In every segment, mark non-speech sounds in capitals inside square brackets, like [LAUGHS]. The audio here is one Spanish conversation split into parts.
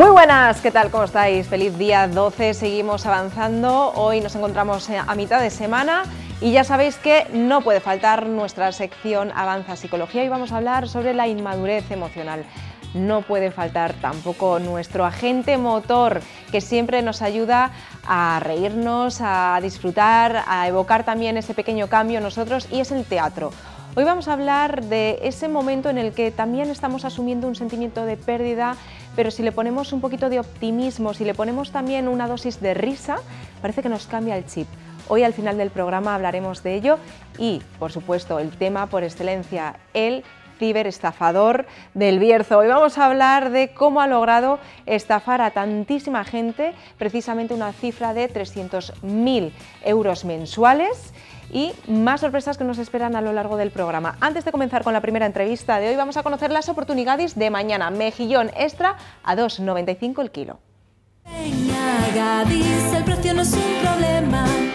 Muy buenas, ¿qué tal? ¿Cómo estáis? Feliz día 12, seguimos avanzando. Hoy nos encontramos eh, a mitad de semana y ya sabéis que no puede faltar nuestra sección Avanza Psicología y vamos a hablar sobre la inmadurez emocional. No puede faltar tampoco nuestro agente motor que siempre nos ayuda a reírnos, a disfrutar, a evocar también ese pequeño cambio nosotros y es el teatro. Hoy vamos a hablar de ese momento en el que también estamos asumiendo un sentimiento de pérdida, pero si le ponemos un poquito de optimismo, si le ponemos también una dosis de risa, parece que nos cambia el chip. Hoy al final del programa hablaremos de ello y, por supuesto, el tema por excelencia, el ciberestafador del Bierzo. Hoy vamos a hablar de cómo ha logrado estafar a tantísima gente, precisamente una cifra de 300.000 euros mensuales y más sorpresas que nos esperan a lo largo del programa. Antes de comenzar con la primera entrevista de hoy, vamos a conocer las oportunidades de mañana. Mejillón extra a 2,95 el kilo.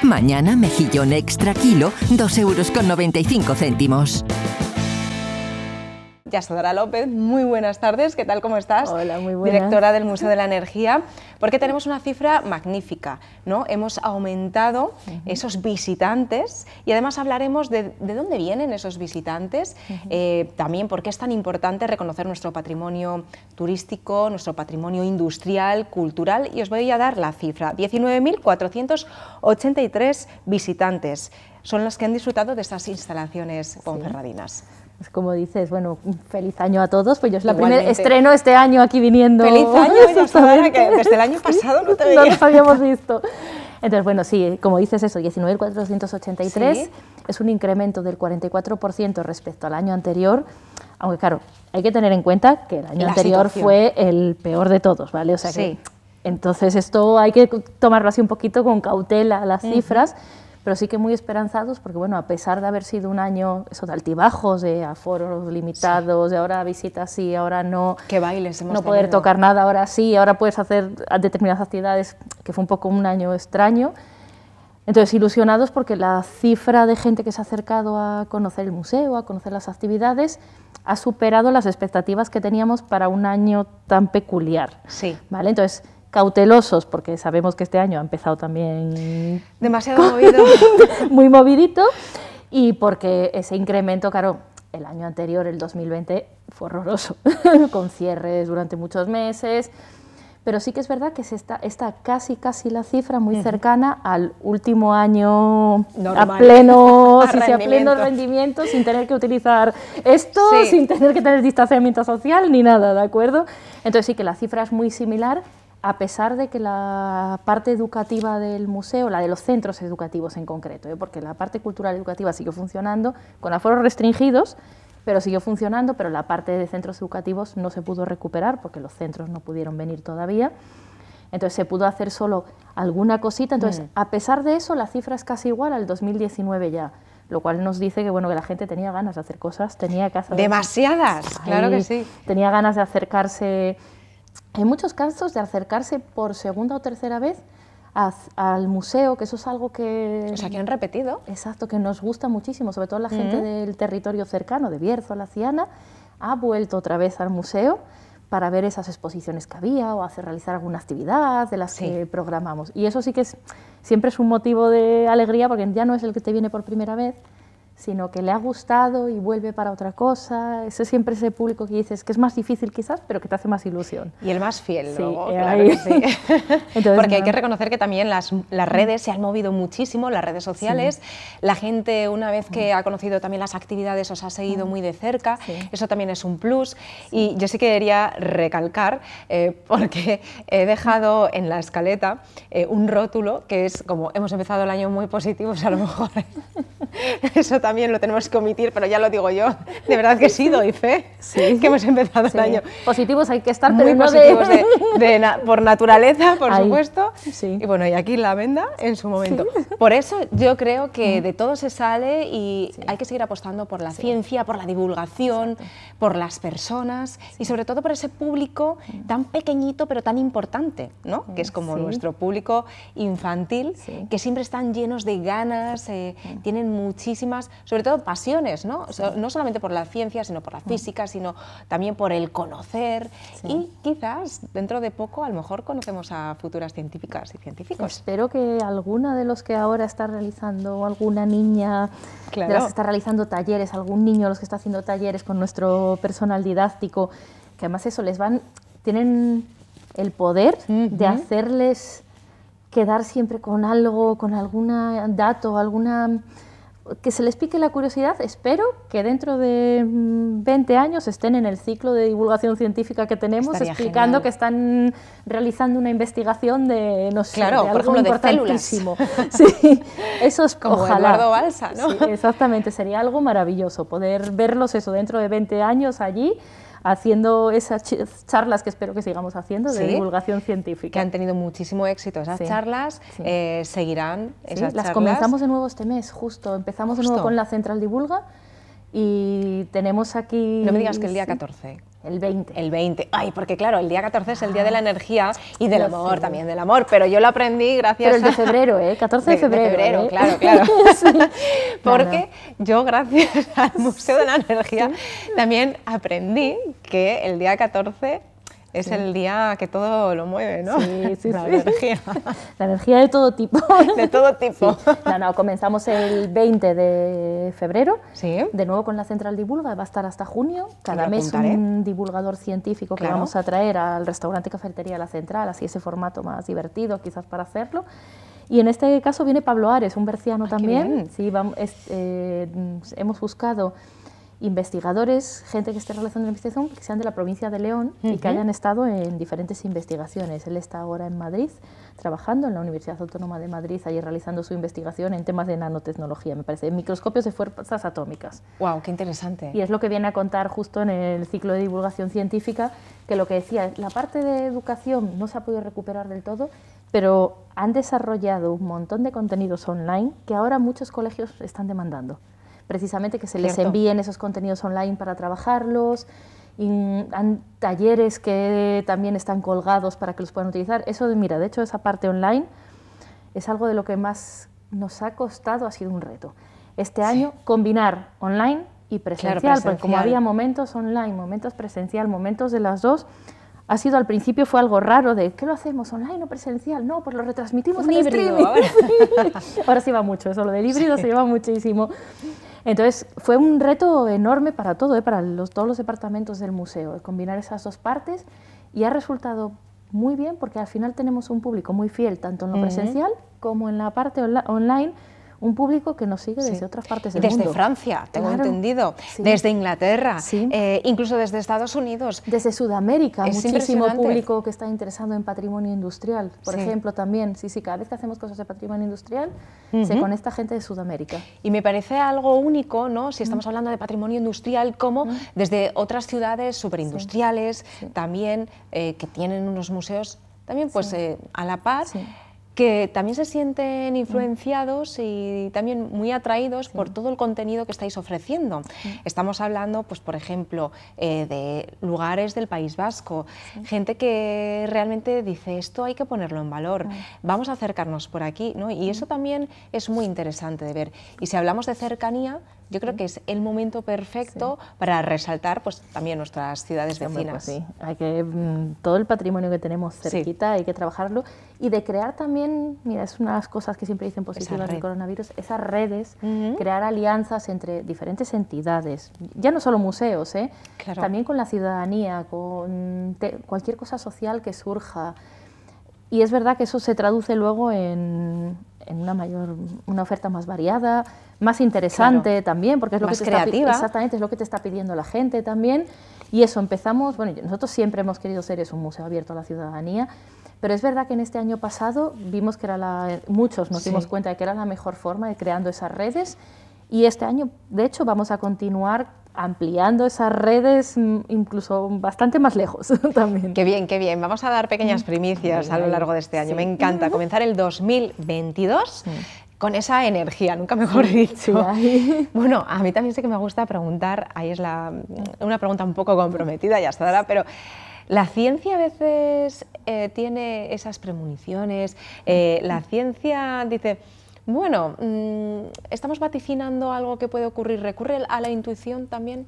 Mañana mejillón extra kilo, 2,95 euros. Sodara López. Muy buenas tardes, ¿qué tal? ¿Cómo estás? Hola, muy buenas. Directora del Museo de la Energía, porque tenemos una cifra magnífica, ¿no? Hemos aumentado esos visitantes y además hablaremos de, dónde vienen esos visitantes, eh, también por qué es tan importante reconocer nuestro patrimonio turístico, nuestro patrimonio industrial, cultural, y os voy a dar la cifra, 19.483 visitantes son las que han disfrutado de estas instalaciones ponferradinas. Es como dices, bueno, feliz año a todos, pues yo es la primera, estreno este año aquí viniendo. Feliz año, [LAUGHS] que desde el año pasado no te [LAUGHS] habíamos visto. Entonces, bueno, sí, como dices eso, 19.483 es un incremento del 44% respecto al año anterior, aunque claro, hay que tener en cuenta que el año anterior fue el peor de todos, ¿vale? O sea que entonces esto hay que tomarlo así un poquito con cautela las cifras pero sí que muy esperanzados porque, bueno, a pesar de haber sido un año eso de altibajos, de aforos limitados, de ahora visitas y ahora no, que bailes no poder tocar nada, ahora sí, ahora puedes hacer determinadas actividades, que fue un poco un año extraño. Entonces, ilusionados porque la cifra de gente que se ha acercado a conocer el museo, a conocer las actividades, ha superado las expectativas que teníamos para un año tan peculiar. Sí. ¿Vale? Entonces, cautelosos, porque sabemos que este año ha empezado también... Demasiado movido. [LAUGHS] muy movidito, y porque ese incremento, claro, el año anterior, el 2020, fue horroroso, [LAUGHS] con cierres durante muchos meses, pero sí que es verdad que se está, casi, casi la cifra muy cercana al último año a pleno, [LAUGHS] rendimiento, sin tener que utilizar esto, sin tener que tener distanciamiento social ni nada, ¿de acuerdo? Entonces sí que la cifra es muy similar a pesar de que la parte educativa del museo, la de los centros educativos en concreto, ¿eh? porque la parte cultural educativa siguió funcionando con aforos restringidos, pero siguió funcionando, pero la parte de centros educativos no se pudo recuperar porque los centros no pudieron venir todavía. Entonces se pudo hacer solo alguna cosita. Entonces, mm. a pesar de eso, la cifra es casi igual al 2019 ya lo cual nos dice que bueno que la gente tenía ganas de hacer cosas, tenía que demasiadas, claro que sí, tenía ganas de acercarse en muchos casos de acercarse por segunda o tercera vez al museo, que eso es algo que... O sea, que han repetido. Exacto, que nos gusta muchísimo, sobre todo la gente del territorio cercano, de Bierzo, La Ciana, ha vuelto otra vez al museo para ver esas exposiciones que había o hacer realizar alguna actividad de las que programamos. Y eso sí que es, siempre es un motivo de alegría porque ya no es el que te viene por primera vez, sino que le ha gustado y vuelve para otra cosa. Ese siempre es el público que dices que es más difícil quizás, pero que te hace más ilusión. Y el más fiel, sí, luego, eh, claro sí. [LAUGHS] Porque hay que reconocer que también las, las, redes se han movido muchísimo, las redes sociales. La gente, una vez que ha conocido también las actividades, os ha seguido muy de cerca. Eso también es un plus. Y yo sí que quería recalcar, eh, porque he dejado en la escaleta eh, un rótulo que es como hemos empezado el año muy positivos, pues a lo mejor [LAUGHS] [LAUGHS] eso también lo tenemos que omitir, pero ya lo digo yo. [LAUGHS] De verdad que sí, doy fe [LAUGHS] que hemos empezado el año. Positivos hay que estar, Muy positivos [LAUGHS] por naturaleza, por supuesto. Y bueno, y aquí la venda en su momento. Por eso yo creo que mm. de todo se sale y hay que seguir apostando por la ciencia, por la divulgación, por las personas y sobre todo por ese público mm. tan pequeñito pero tan importante, ¿no? Mm. Que es como nuestro público infantil, que siempre están llenos de ganas, eh, tienen muchísimas sobre todo pasiones, ¿no? no solamente por la ciencia, sino por la mm. física, sino también por el conocer. Y quizás dentro de poco a lo mejor conocemos a futuras científicas y científicos. Espero que alguna de los que ahora está realizando, alguna niña que está realizando talleres, algún niño los que está haciendo talleres con nuestro personal didáctico, que además eso les van, tienen el poder de hacerles quedar siempre con algo, con algún dato, alguna que se les pique la curiosidad, espero que dentro de 20 mm, años estén en el ciclo de divulgación científica que tenemos, explicando que están realizando una investigación de, no sé, claro, de algo importantísimo. [LAUGHS] Sí, eso es [LAUGHS] como Eduardo Balsa, ¿no? Sí, exactamente, sería algo maravilloso poder verlos eso dentro de 20 años allí haciendo esas charlas que espero que sigamos haciendo de divulgación científica. Que han tenido muchísimo éxito esas charlas, Eh, seguirán esas charlas. Las comenzamos de nuevo este mes, justo. Empezamos de nuevo con la Central Divulga y tenemos aquí... No me digas que el día 14. El 20. El 20. Ay, porque claro, el día 14 es el día de la ah, energía y del amor también, del amor. Pero yo lo aprendí gracias Pero el de febrero, ¿eh? 14 de, febrero. De febrero, ¿eh? claro, [LAUGHS] claro. Porque yo, gracias al Museo de la Energía, también aprendí que el día 14 es el día que todo lo mueve, ¿no? Sí, sí, [LAUGHS] la energía. [LAUGHS] La energía de todo tipo. [LAUGHS] De todo tipo. No, no, comenzamos el 20 de febrero, sí. de nuevo con la Central Divulga, va a estar hasta junio, cada mes un divulgador científico que vamos a traer al restaurante cafetería de La Central, así ese formato más divertido quizás para hacerlo. Y en este caso viene Pablo Ares, un berciano ah, también. Sí, vamos, eh, hemos buscado investigadores, gente que esté realizando la investigación, que sean de la provincia de León y que hayan estado en diferentes investigaciones. Él está ahora en Madrid trabajando en la Universidad Autónoma de Madrid, allí realizando su investigación en temas de nanotecnología, me parece, microscopios de fuerzas atómicas. ¡Wow! ¡Qué interesante! Y es lo que viene a contar justo en el ciclo de divulgación científica, que lo que decía, la parte de educación no se ha podido recuperar del todo, pero han desarrollado un montón de contenidos online que ahora muchos colegios están demandando precisamente que se les envíen esos contenidos online para trabajarlos. Y talleres que también están colgados para que los puedan utilizar. Eso, mira, de hecho, esa parte online es algo de lo que más nos ha costado, ha sido un reto. Este año, combinar online y presencial, presencial, porque como había momentos online, momentos presencial, momentos de las dos, ha sido al principio fue algo raro de ¿qué lo hacemos online o presencial? No, pues lo retransmitimos en híbrido. Streaming. Ahora [LAUGHS] se sí va mucho, eso lo del híbrido se lleva muchísimo. Entonces fue un reto enorme para todo, ¿eh? para los, todos los departamentos del museo, eh, combinar esas dos partes y ha resultado muy bien porque al final tenemos un público muy fiel tanto en lo presencial como en la parte online un público que nos sigue desde otras partes del mundo. Desde Francia, tengo entendido, desde Inglaterra, eh, incluso desde Estados Unidos. Desde Sudamérica, muchísimo público que está interesado en patrimonio industrial, por ejemplo, también. Sí, sí, cada vez que hacemos cosas de patrimonio industrial, se conecta gente de Sudamérica. Y me parece algo único, ¿no? Si estamos hablando de patrimonio industrial, como desde otras ciudades superindustriales, también, eh, que tienen unos museos también pues eh, a la par, que también se sienten mm. influenciados y también muy atraídos por todo el contenido que estáis ofreciendo. Estamos hablando, pues, por ejemplo, eh, de lugares del País Vasco, gente que realmente dice esto hay que ponerlo en valor, vamos a acercarnos por aquí, ¿no? Y eso también es muy interesante de ver. Y si hablamos de cercanía, yo creo que es el momento perfecto para resaltar pues, también nuestras ciudades pues vecinas. hay que, mm, todo el patrimonio que tenemos cerquita hay que trabajarlo y de crear también, mira, es una de las cosas que siempre dicen positivas del coronavirus, esas redes, crear alianzas entre diferentes entidades, ya no solo museos, ¿eh? también con la ciudadanía, con cualquier cosa social que surja. Y es verdad que eso se traduce luego en en una mayor una oferta más variada, más interesante también, porque es lo que te Está, exactamente es lo que te está pidiendo la gente también. Y eso empezamos, bueno, nosotros siempre hemos querido ser un museo abierto a la ciudadanía, pero es verdad que en este año pasado vimos que era la, muchos nos dimos cuenta de que era la mejor forma de creando esas redes y este año, de hecho, vamos a continuar ampliando esas redes mm, incluso bastante más lejos [LAUGHS] también. Qué bien, qué bien. Vamos a dar pequeñas mm. primicias a lo largo de este año. Me encanta comenzar el 2022 con esa energía, nunca mejor dicho. [LAUGHS] bueno, a mí también sé que me gusta preguntar, ahí es la, una pregunta un poco comprometida, ya está, pero... La ciencia a veces eh, tiene esas premoniciones, eh, la ciencia dice, bueno, mm, ¿estamos vaticinando algo que puede ocurrir? ¿Recurre a la intuición también?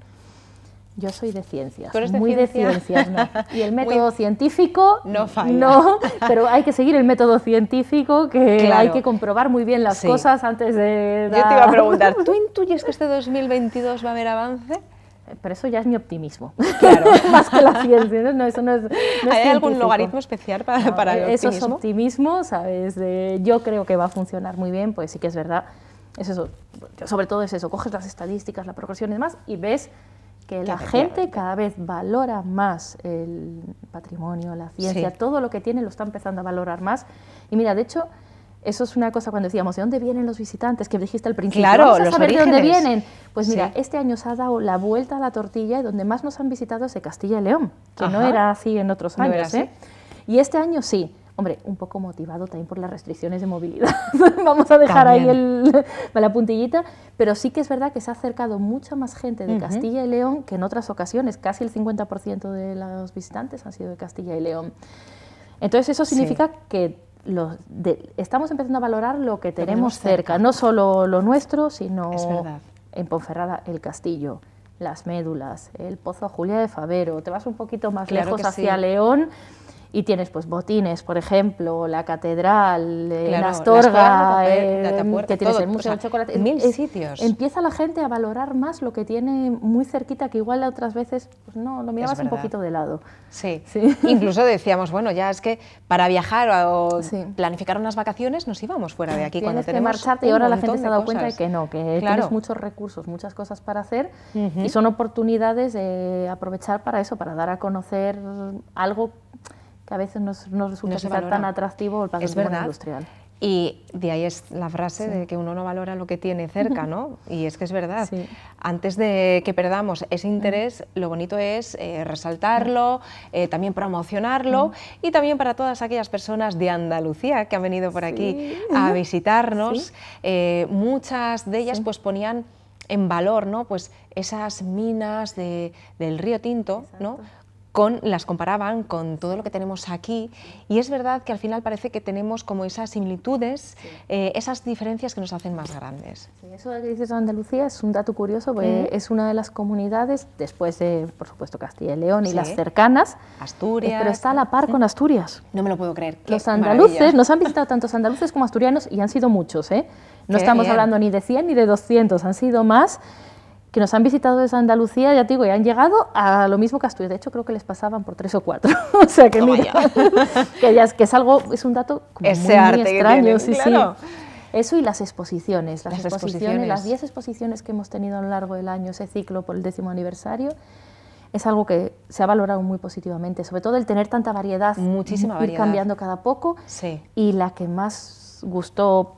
Yo soy de ciencias, muy de ciencias, ¿no? [LAUGHS] Y el método científico, no, falla. no, pero hay que seguir el método científico, que hay que comprobar muy bien las cosas antes de... Yo te iba a preguntar, ¿tú [LAUGHS] intuyes que este 2022 va a haber avance? pero eso ya es mi optimismo, claro. [LAUGHS] más que la ciencia, no, eso no es, ¿Hay algún logaritmo especial para, esos optimismos el optimismo? ¿sabes? yo creo que va a funcionar muy bien, pues sí que es verdad, eso, sobre todo es eso, coges las estadísticas, la progresión y demás, y ves que, la gente cada vez valora más el patrimonio, la ciencia, todo lo que tiene lo está empezando a valorar más, y mira, de hecho eso es una cosa cuando decíamos, ¿de dónde vienen los visitantes? Que dijiste al principio, saber de dónde vienen. Pues mira, este año se ha dado la vuelta a la tortilla y donde más nos han visitado es de Castilla y León, que no era así en otros años. ¿eh? Y este año sí. Hombre, un poco motivado también por las restricciones de movilidad. [LAUGHS] Vamos a dejar ahí [LAUGHS] la puntillita, pero sí que es verdad que se ha acercado mucha más gente de Castilla y León que en otras ocasiones. Casi el 50% de los visitantes han sido de Castilla y León. Entonces eso significa que de, estamos empezando a valorar lo que tenemos cerca. no solo lo nuestro, sino en Ponferrada el castillo, las médulas, el pozo Julia de Favero, te vas un poquito más lejos hacia León y tienes pues botines, por ejemplo, la catedral, eh, la Astorga, eh, que tienes el Museo Chocolate. Mil sitios. Empieza la gente a valorar más lo que tiene muy cerquita, que igual otras veces pues, no, lo mirabas un poquito de lado. Sí. [LAUGHS] Incluso decíamos, bueno, ya es que para viajar o planificar unas vacaciones nos íbamos fuera de aquí cuando tenemos que marcharte y ahora la gente se ha dado cuenta de que no, que tienes muchos recursos, muchas cosas para hacer y son oportunidades de aprovechar para eso, para dar a conocer algo que a veces no, resulta tan atractivo el patrimonio es verdad. industrial. Y de ahí es la frase de que uno no valora lo que tiene cerca, ¿no? Y es que es verdad. Antes de que perdamos ese interés, lo bonito es eh, resaltarlo, eh, también promocionarlo y también para todas aquellas personas de Andalucía que han venido por aquí a visitarnos. Eh, muchas de ellas pues ponían en valor, ¿no? Pues esas minas del río Tinto, ¿no? con, las comparaban con todo lo que tenemos aquí y es verdad que al final parece que tenemos como esas similitudes, eh, esas diferencias que nos hacen más grandes. Sí, eso que dices Andalucía es un dato curioso, porque es una de las comunidades, después de, por supuesto, Castilla y León y las cercanas, Asturias. pero está a la par con Asturias. No me lo puedo creer. los andaluces, nos han visitado tantos andaluces como asturianos y han sido muchos, ¿eh? No estamos hablando ni de 100 ni de 200, han sido más que nos han visitado desde Andalucía, ya te digo, y han llegado a lo mismo que Asturias. De hecho, creo que les pasaban por tres o cuatro. [LAUGHS] o sea que, mira, [LAUGHS] es, algo, es un dato muy, extraño. Eso y las exposiciones, las, exposiciones, las 10 exposiciones que hemos tenido a lo largo del año, ese ciclo por el décimo aniversario, es algo que se ha valorado muy positivamente, sobre todo el tener tanta variedad, ir cambiando cada poco, y la que más gustó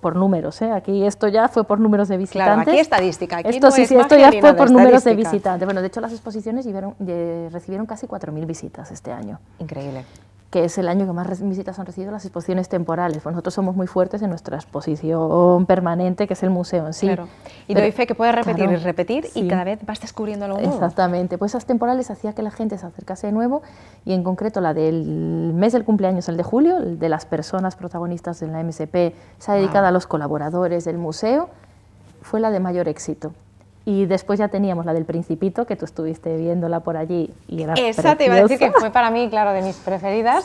por números, ¿eh? aquí esto ya fue por números de visitantes. Claro, aquí estadística, aquí esto, sí, esto ya fue por números de visitantes. Bueno, de hecho las exposiciones eh, recibieron casi 4.000 visitas este año. Increíble que es el año que más visitas han recibido las exposiciones temporales. Pues nosotros somos muy fuertes en nuestra exposición permanente, que es el museo en sí. Y doy fe que puedes repetir y repetir y cada vez vas descubriendo algo nuevo. Exactamente. Pues esas temporales hacía que la gente se acercase de nuevo y en concreto la del mes del cumpleaños, el de julio, de las personas protagonistas de la MSP, se ha dedicado a los colaboradores del museo, fue la de mayor éxito. Y después ya teníamos la del Principito, que tú estuviste viéndola por allí y era Esa te iba a decir que fue para mí, claro, de mis preferidas,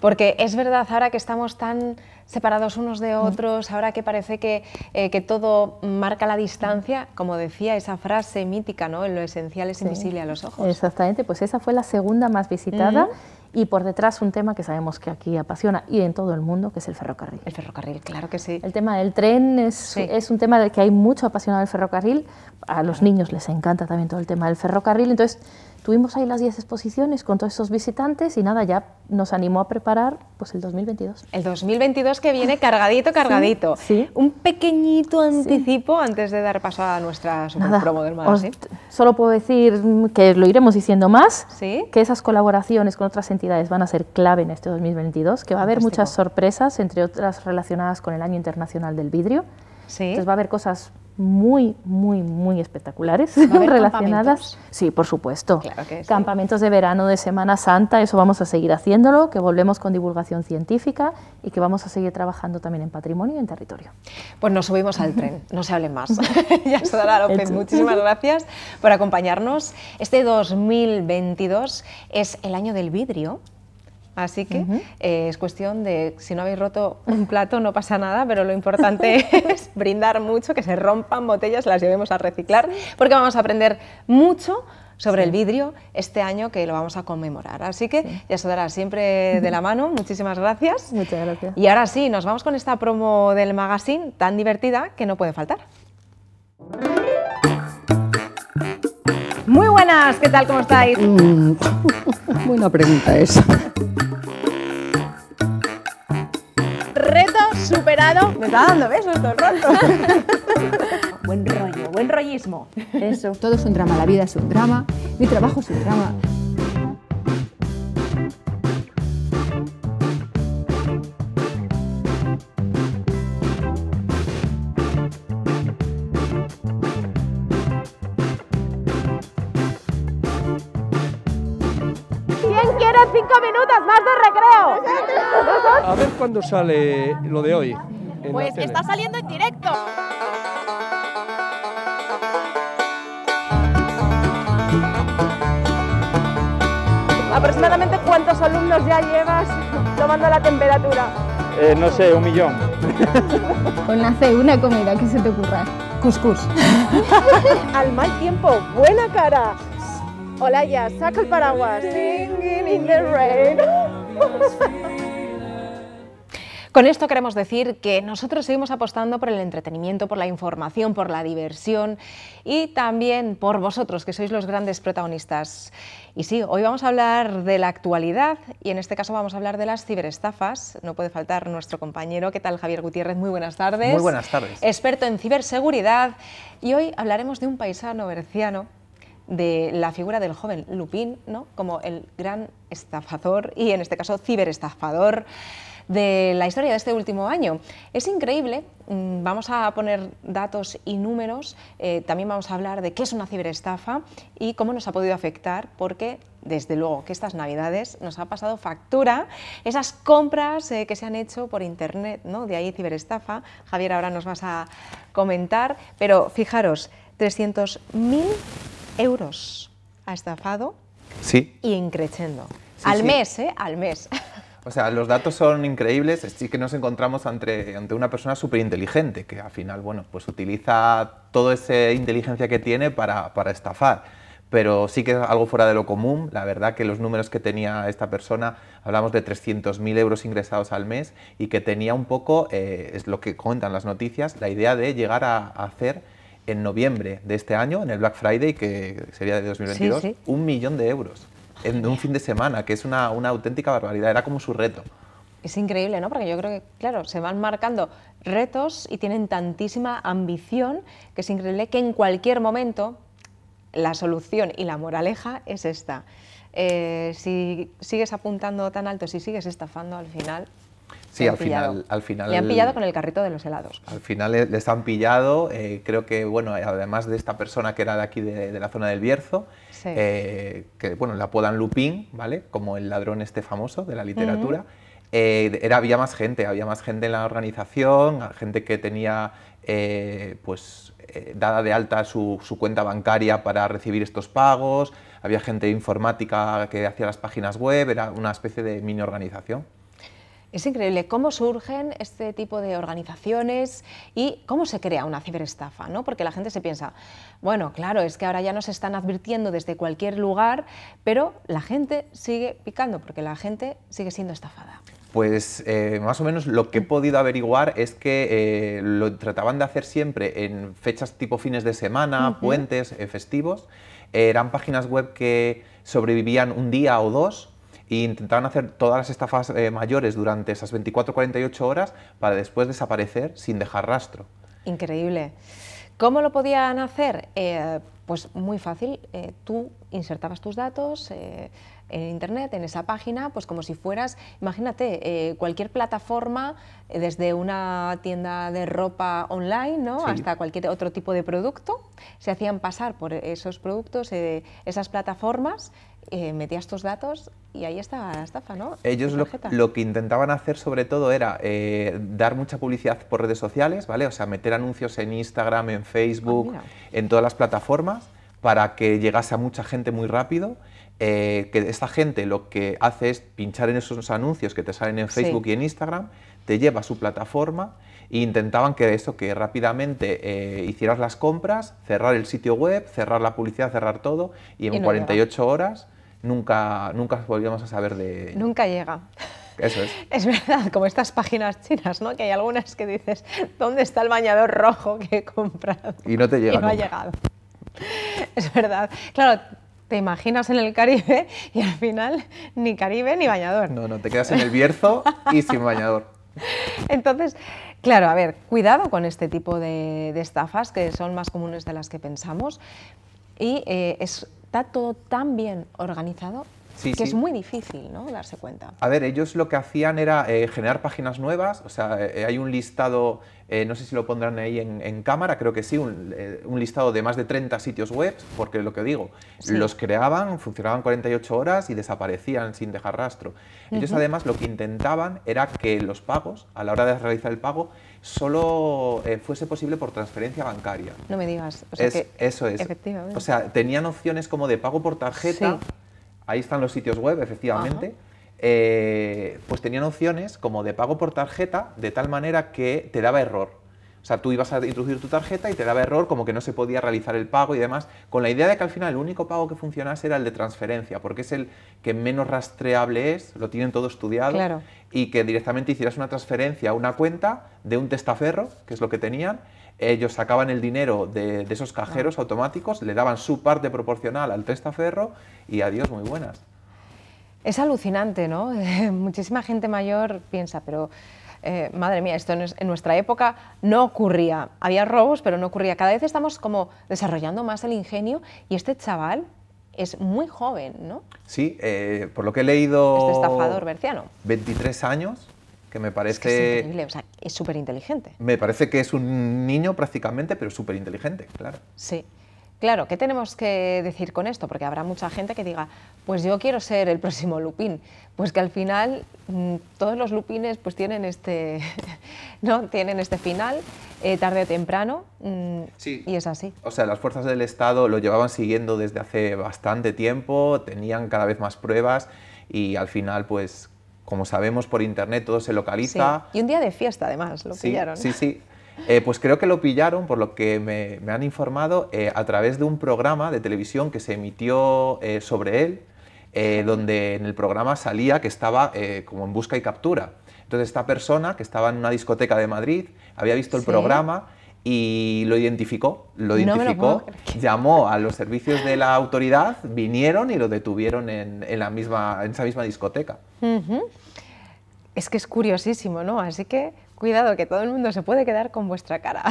porque es verdad ahora que estamos tan separados unos de otros, ahora que parece que, eh, todo marca la distancia, como decía esa frase mítica, ¿no? En lo esencial es invisible a los ojos. Exactamente, pues esa fue la segunda más visitada y por detrás un tema que sabemos que aquí apasiona y en todo el mundo, que es el ferrocarril. El ferrocarril, claro que sí. El tema del tren es, un tema del que hay mucho apasionado el ferrocarril, a los niños les encanta también todo el tema del ferrocarril, entonces Tuvimos ahí las 10 exposiciones con todos esos visitantes y nada, ya nos animó a preparar pues el 2022. El 2022 que viene cargadito, cargadito. Sí, Un pequeñito anticipo antes de dar paso a nuestra del Solo puedo decir que lo iremos diciendo más, que esas colaboraciones con otras entidades van a ser clave en este 2022, que va a haber muchas sorpresas, entre otras relacionadas con el Año Internacional del Vidrio. Sí. Entonces va a haber cosas muy, muy, muy espectaculares [LAUGHS] relacionadas. Sí, por supuesto. Campamentos de verano de Semana Santa, eso vamos a seguir haciéndolo, que volvemos con divulgación científica y que vamos a seguir trabajando también en patrimonio y en territorio. Pues nos subimos al tren, [LAUGHS] no se hable más. [LAUGHS] ya López, muchísimas gracias por acompañarnos. Este 2022 es el año del vidrio Así que eh, es cuestión de, si no habéis roto un plato, no pasa nada, pero lo importante [LAUGHS] es brindar mucho, que se rompan botellas, las llevemos a reciclar, porque vamos a aprender mucho sobre el vidrio este año que lo vamos a conmemorar. Así que ya se dará siempre de la mano. Muchísimas gracias. Muchas gracias. Y ahora sí, nos vamos con esta promo del magazine tan divertida que no puede faltar. Muy buenas, ¿qué tal? ¿Cómo estáis? Mm. [LAUGHS] buena pregunta esa. Reto superado. Me está dando besos todo el rato. [LAUGHS] buen rollo, buen rollismo. Eso. Todo es un drama, la vida es un drama, mi trabajo es un drama. cinco minutos más de recreo. A ver cuándo sale lo de hoy. Pues está saliendo en directo. ¿Aproximadamente cuántos alumnos ya llevas tomando la temperatura? Eh, no sé, un millón. [LAUGHS] Con C, una comida que se te ocurra. Cuscús. [LAUGHS] Al mal tiempo, buena cara. Hola ya, saca el paraguas. Singing in the rain. [LAUGHS] Con esto queremos decir que nosotros seguimos apostando por el entretenimiento, por la información, por la diversión y también por vosotros, que sois los grandes protagonistas. Y sí, hoy vamos a hablar de la actualidad y en este caso vamos a hablar de las ciberestafas. No puede faltar nuestro compañero, ¿qué tal Javier Gutiérrez? Muy buenas tardes. Muy buenas tardes. Experto en ciberseguridad y hoy hablaremos de un paisano berciano de la figura del joven Lupín, ¿no? como el gran estafador y en este caso ciberestafador de la historia de este último año. Es increíble, mm, vamos a poner datos y números, eh, también vamos a hablar de qué es una ciberestafa y cómo nos ha podido afectar, porque desde luego que estas navidades nos ha pasado factura esas compras eh, que se han hecho por internet, ¿no? de ahí ciberestafa. Javier, ahora nos vas a comentar, pero fijaros, 300.000 euros ha estafado. Sí. Y increciendo. al mes, ¿eh? Al mes. [LAUGHS] O sea, los datos son increíbles. Sí que nos encontramos ante, una persona súper inteligente que al final, bueno, pues utiliza toda esa inteligencia que tiene para, para estafar pero sí que es algo fuera de lo común. La verdad que los números que tenía esta persona, hablamos de 300.000 euros ingresados al mes y que tenía un poco, eh, es lo que cuentan las noticias, la idea de llegar a hacer en noviembre de este año, en el Black Friday, que sería de 2022, un millón de euros en un fin de semana, que es una, auténtica barbaridad, era como su reto. Es increíble, ¿no? Porque yo creo que, claro, se van marcando retos y tienen tantísima ambición que es increíble que en cualquier momento la solución y la moraleja es esta. Eh, si sigues apuntando tan alto, si sigues estafando, al final Sí, al final, al final. Le han pillado con el carrito de los helados. Al final les han pillado. Eh, creo que, bueno, además de esta persona que era de aquí, de, la zona del Bierzo, eh, que, bueno, la apodan Lupín, ¿vale? Como el ladrón este famoso de la literatura. Eh, era, había más gente, había más gente en la organización, gente que tenía, pues, dada de alta su cuenta bancaria para recibir estos pagos, había gente informática que hacía las páginas web, era una especie de mini organización. Es increíble cómo surgen este tipo de organizaciones y cómo se crea una ciberestafa, ¿no? Porque la gente se piensa, bueno, claro, es que ahora ya nos están advirtiendo desde cualquier lugar, pero la gente sigue picando porque la gente sigue siendo estafada. Pues eh, más o menos lo que he podido averiguar es que eh, lo trataban de hacer siempre en fechas tipo fines de semana, puentes, eh, festivos. eran páginas web que sobrevivían un día o dos e intentaban hacer todas las estafas eh, mayores durante esas 24-48 horas para después desaparecer sin dejar rastro. Increíble. ¿Cómo lo podían hacer? Eh, pues muy fácil. Eh, tú insertabas tus datos en Internet, en esa página, pues como si fueras, imagínate, cualquier plataforma, desde una tienda de ropa online hasta cualquier otro tipo de producto, se hacían pasar por esos productos, esas plataformas, eh, metías tus datos y ahí estaba la estafa, ¿no? Ellos lo, que intentaban hacer sobre todo era eh, dar mucha publicidad por redes sociales, ¿vale? O sea, meter anuncios en Instagram, en Facebook, ah, en todas las plataformas para que llegase a mucha gente muy rápido. Eh, que esta gente lo que hace es pinchar en esos anuncios que te salen en Facebook y en Instagram, te lleva a su plataforma e intentaban que eso, que rápidamente hicieras las compras, cerrar el sitio web, cerrar la publicidad, cerrar todo y en 48 horas nunca, nunca volvíamos a saber de... Nunca llega. Eso es. [LAUGHS] Es verdad, como estas páginas chinas, ¿no? Que hay algunas que dices, ¿dónde está el bañador rojo que he comprado? Y no te llega. no ha llegado. Es verdad. Claro, te imaginas en el Caribe [LAUGHS] y al final ni Caribe ni bañador. No, no, te quedas en el Bierzo y sin bañador. [LAUGHS] Entonces, claro, a ver, cuidado con este tipo de, estafas que son más comunes de las que pensamos. Y eh, es está todo tan bien organizado que es muy difícil, ¿no? Darse cuenta. A ver, ellos lo que hacían era eh, generar páginas nuevas, o sea, eh, eh, hay un listado, no sé si lo pondrán ahí en, cámara, creo que sí, un, listado de más de 30 sitios web, porque lo que digo, los creaban, funcionaban 48 horas y desaparecían sin dejar rastro. Ellos además lo que intentaban era que los pagos, a la hora de realizar el pago, solo fuese posible por transferencia bancaria. No me digas. O sea eso es. Efectivamente. O sea, tenían opciones como de pago por tarjeta ahí están los sitios web, efectivamente. Eh, pues tenían opciones como de pago por tarjeta, de tal manera que te daba error. O sea, tú ibas a introducir tu tarjeta y te daba error como que no se podía realizar el pago y demás, con la idea de que al final el único pago que funcionase era el de transferencia, porque es el que menos rastreable es, lo tienen todo estudiado, y que directamente hicieras una transferencia a una cuenta de un testaferro, que es lo que tenían, ellos sacaban el dinero de, esos cajeros automáticos, le daban su parte proporcional al testaferro y adiós, muy buenas. Es alucinante, ¿no? [LAUGHS] Muchísima gente mayor piensa, pero eh, madre mía, esto en, nuestra época no ocurría. Había robos, pero no ocurría. Cada vez estamos como desarrollando más el ingenio y este chaval es muy joven, ¿no? Sí, eh, por lo que he leído... Este estafador berciano. 23 años, que me parece... Es, que o sea, es súper inteligente. Me parece que es un niño prácticamente, pero súper inteligente, claro. Sí. Claro, ¿qué tenemos que decir con esto? Porque habrá mucha gente que diga, pues yo quiero ser el próximo Lupín. Pues que al final mm, todos los Lupines pues tienen este, [LAUGHS] ¿no? tienen este final, eh, tarde o temprano, mm, sí. y es así. O sea, las fuerzas del Estado lo llevaban siguiendo desde hace bastante tiempo, tenían cada vez más pruebas y al final pues como sabemos por internet todo se localiza. Y un día de fiesta además, lo pillaron. Sí, sí. Eh, pues creo que lo pillaron, por lo que me, han informado, eh, a través de un programa de televisión que se emitió eh, sobre él, donde en el programa salía que estaba como en busca y captura. Entonces esta persona que estaba en una discoteca de Madrid había visto el programa y lo identificó, lo identificó, llamó a los servicios de la autoridad, vinieron y lo detuvieron en, la misma, en esa misma discoteca. Es que es curiosísimo, ¿no? Así que cuidado, que todo el mundo se puede quedar con vuestra cara.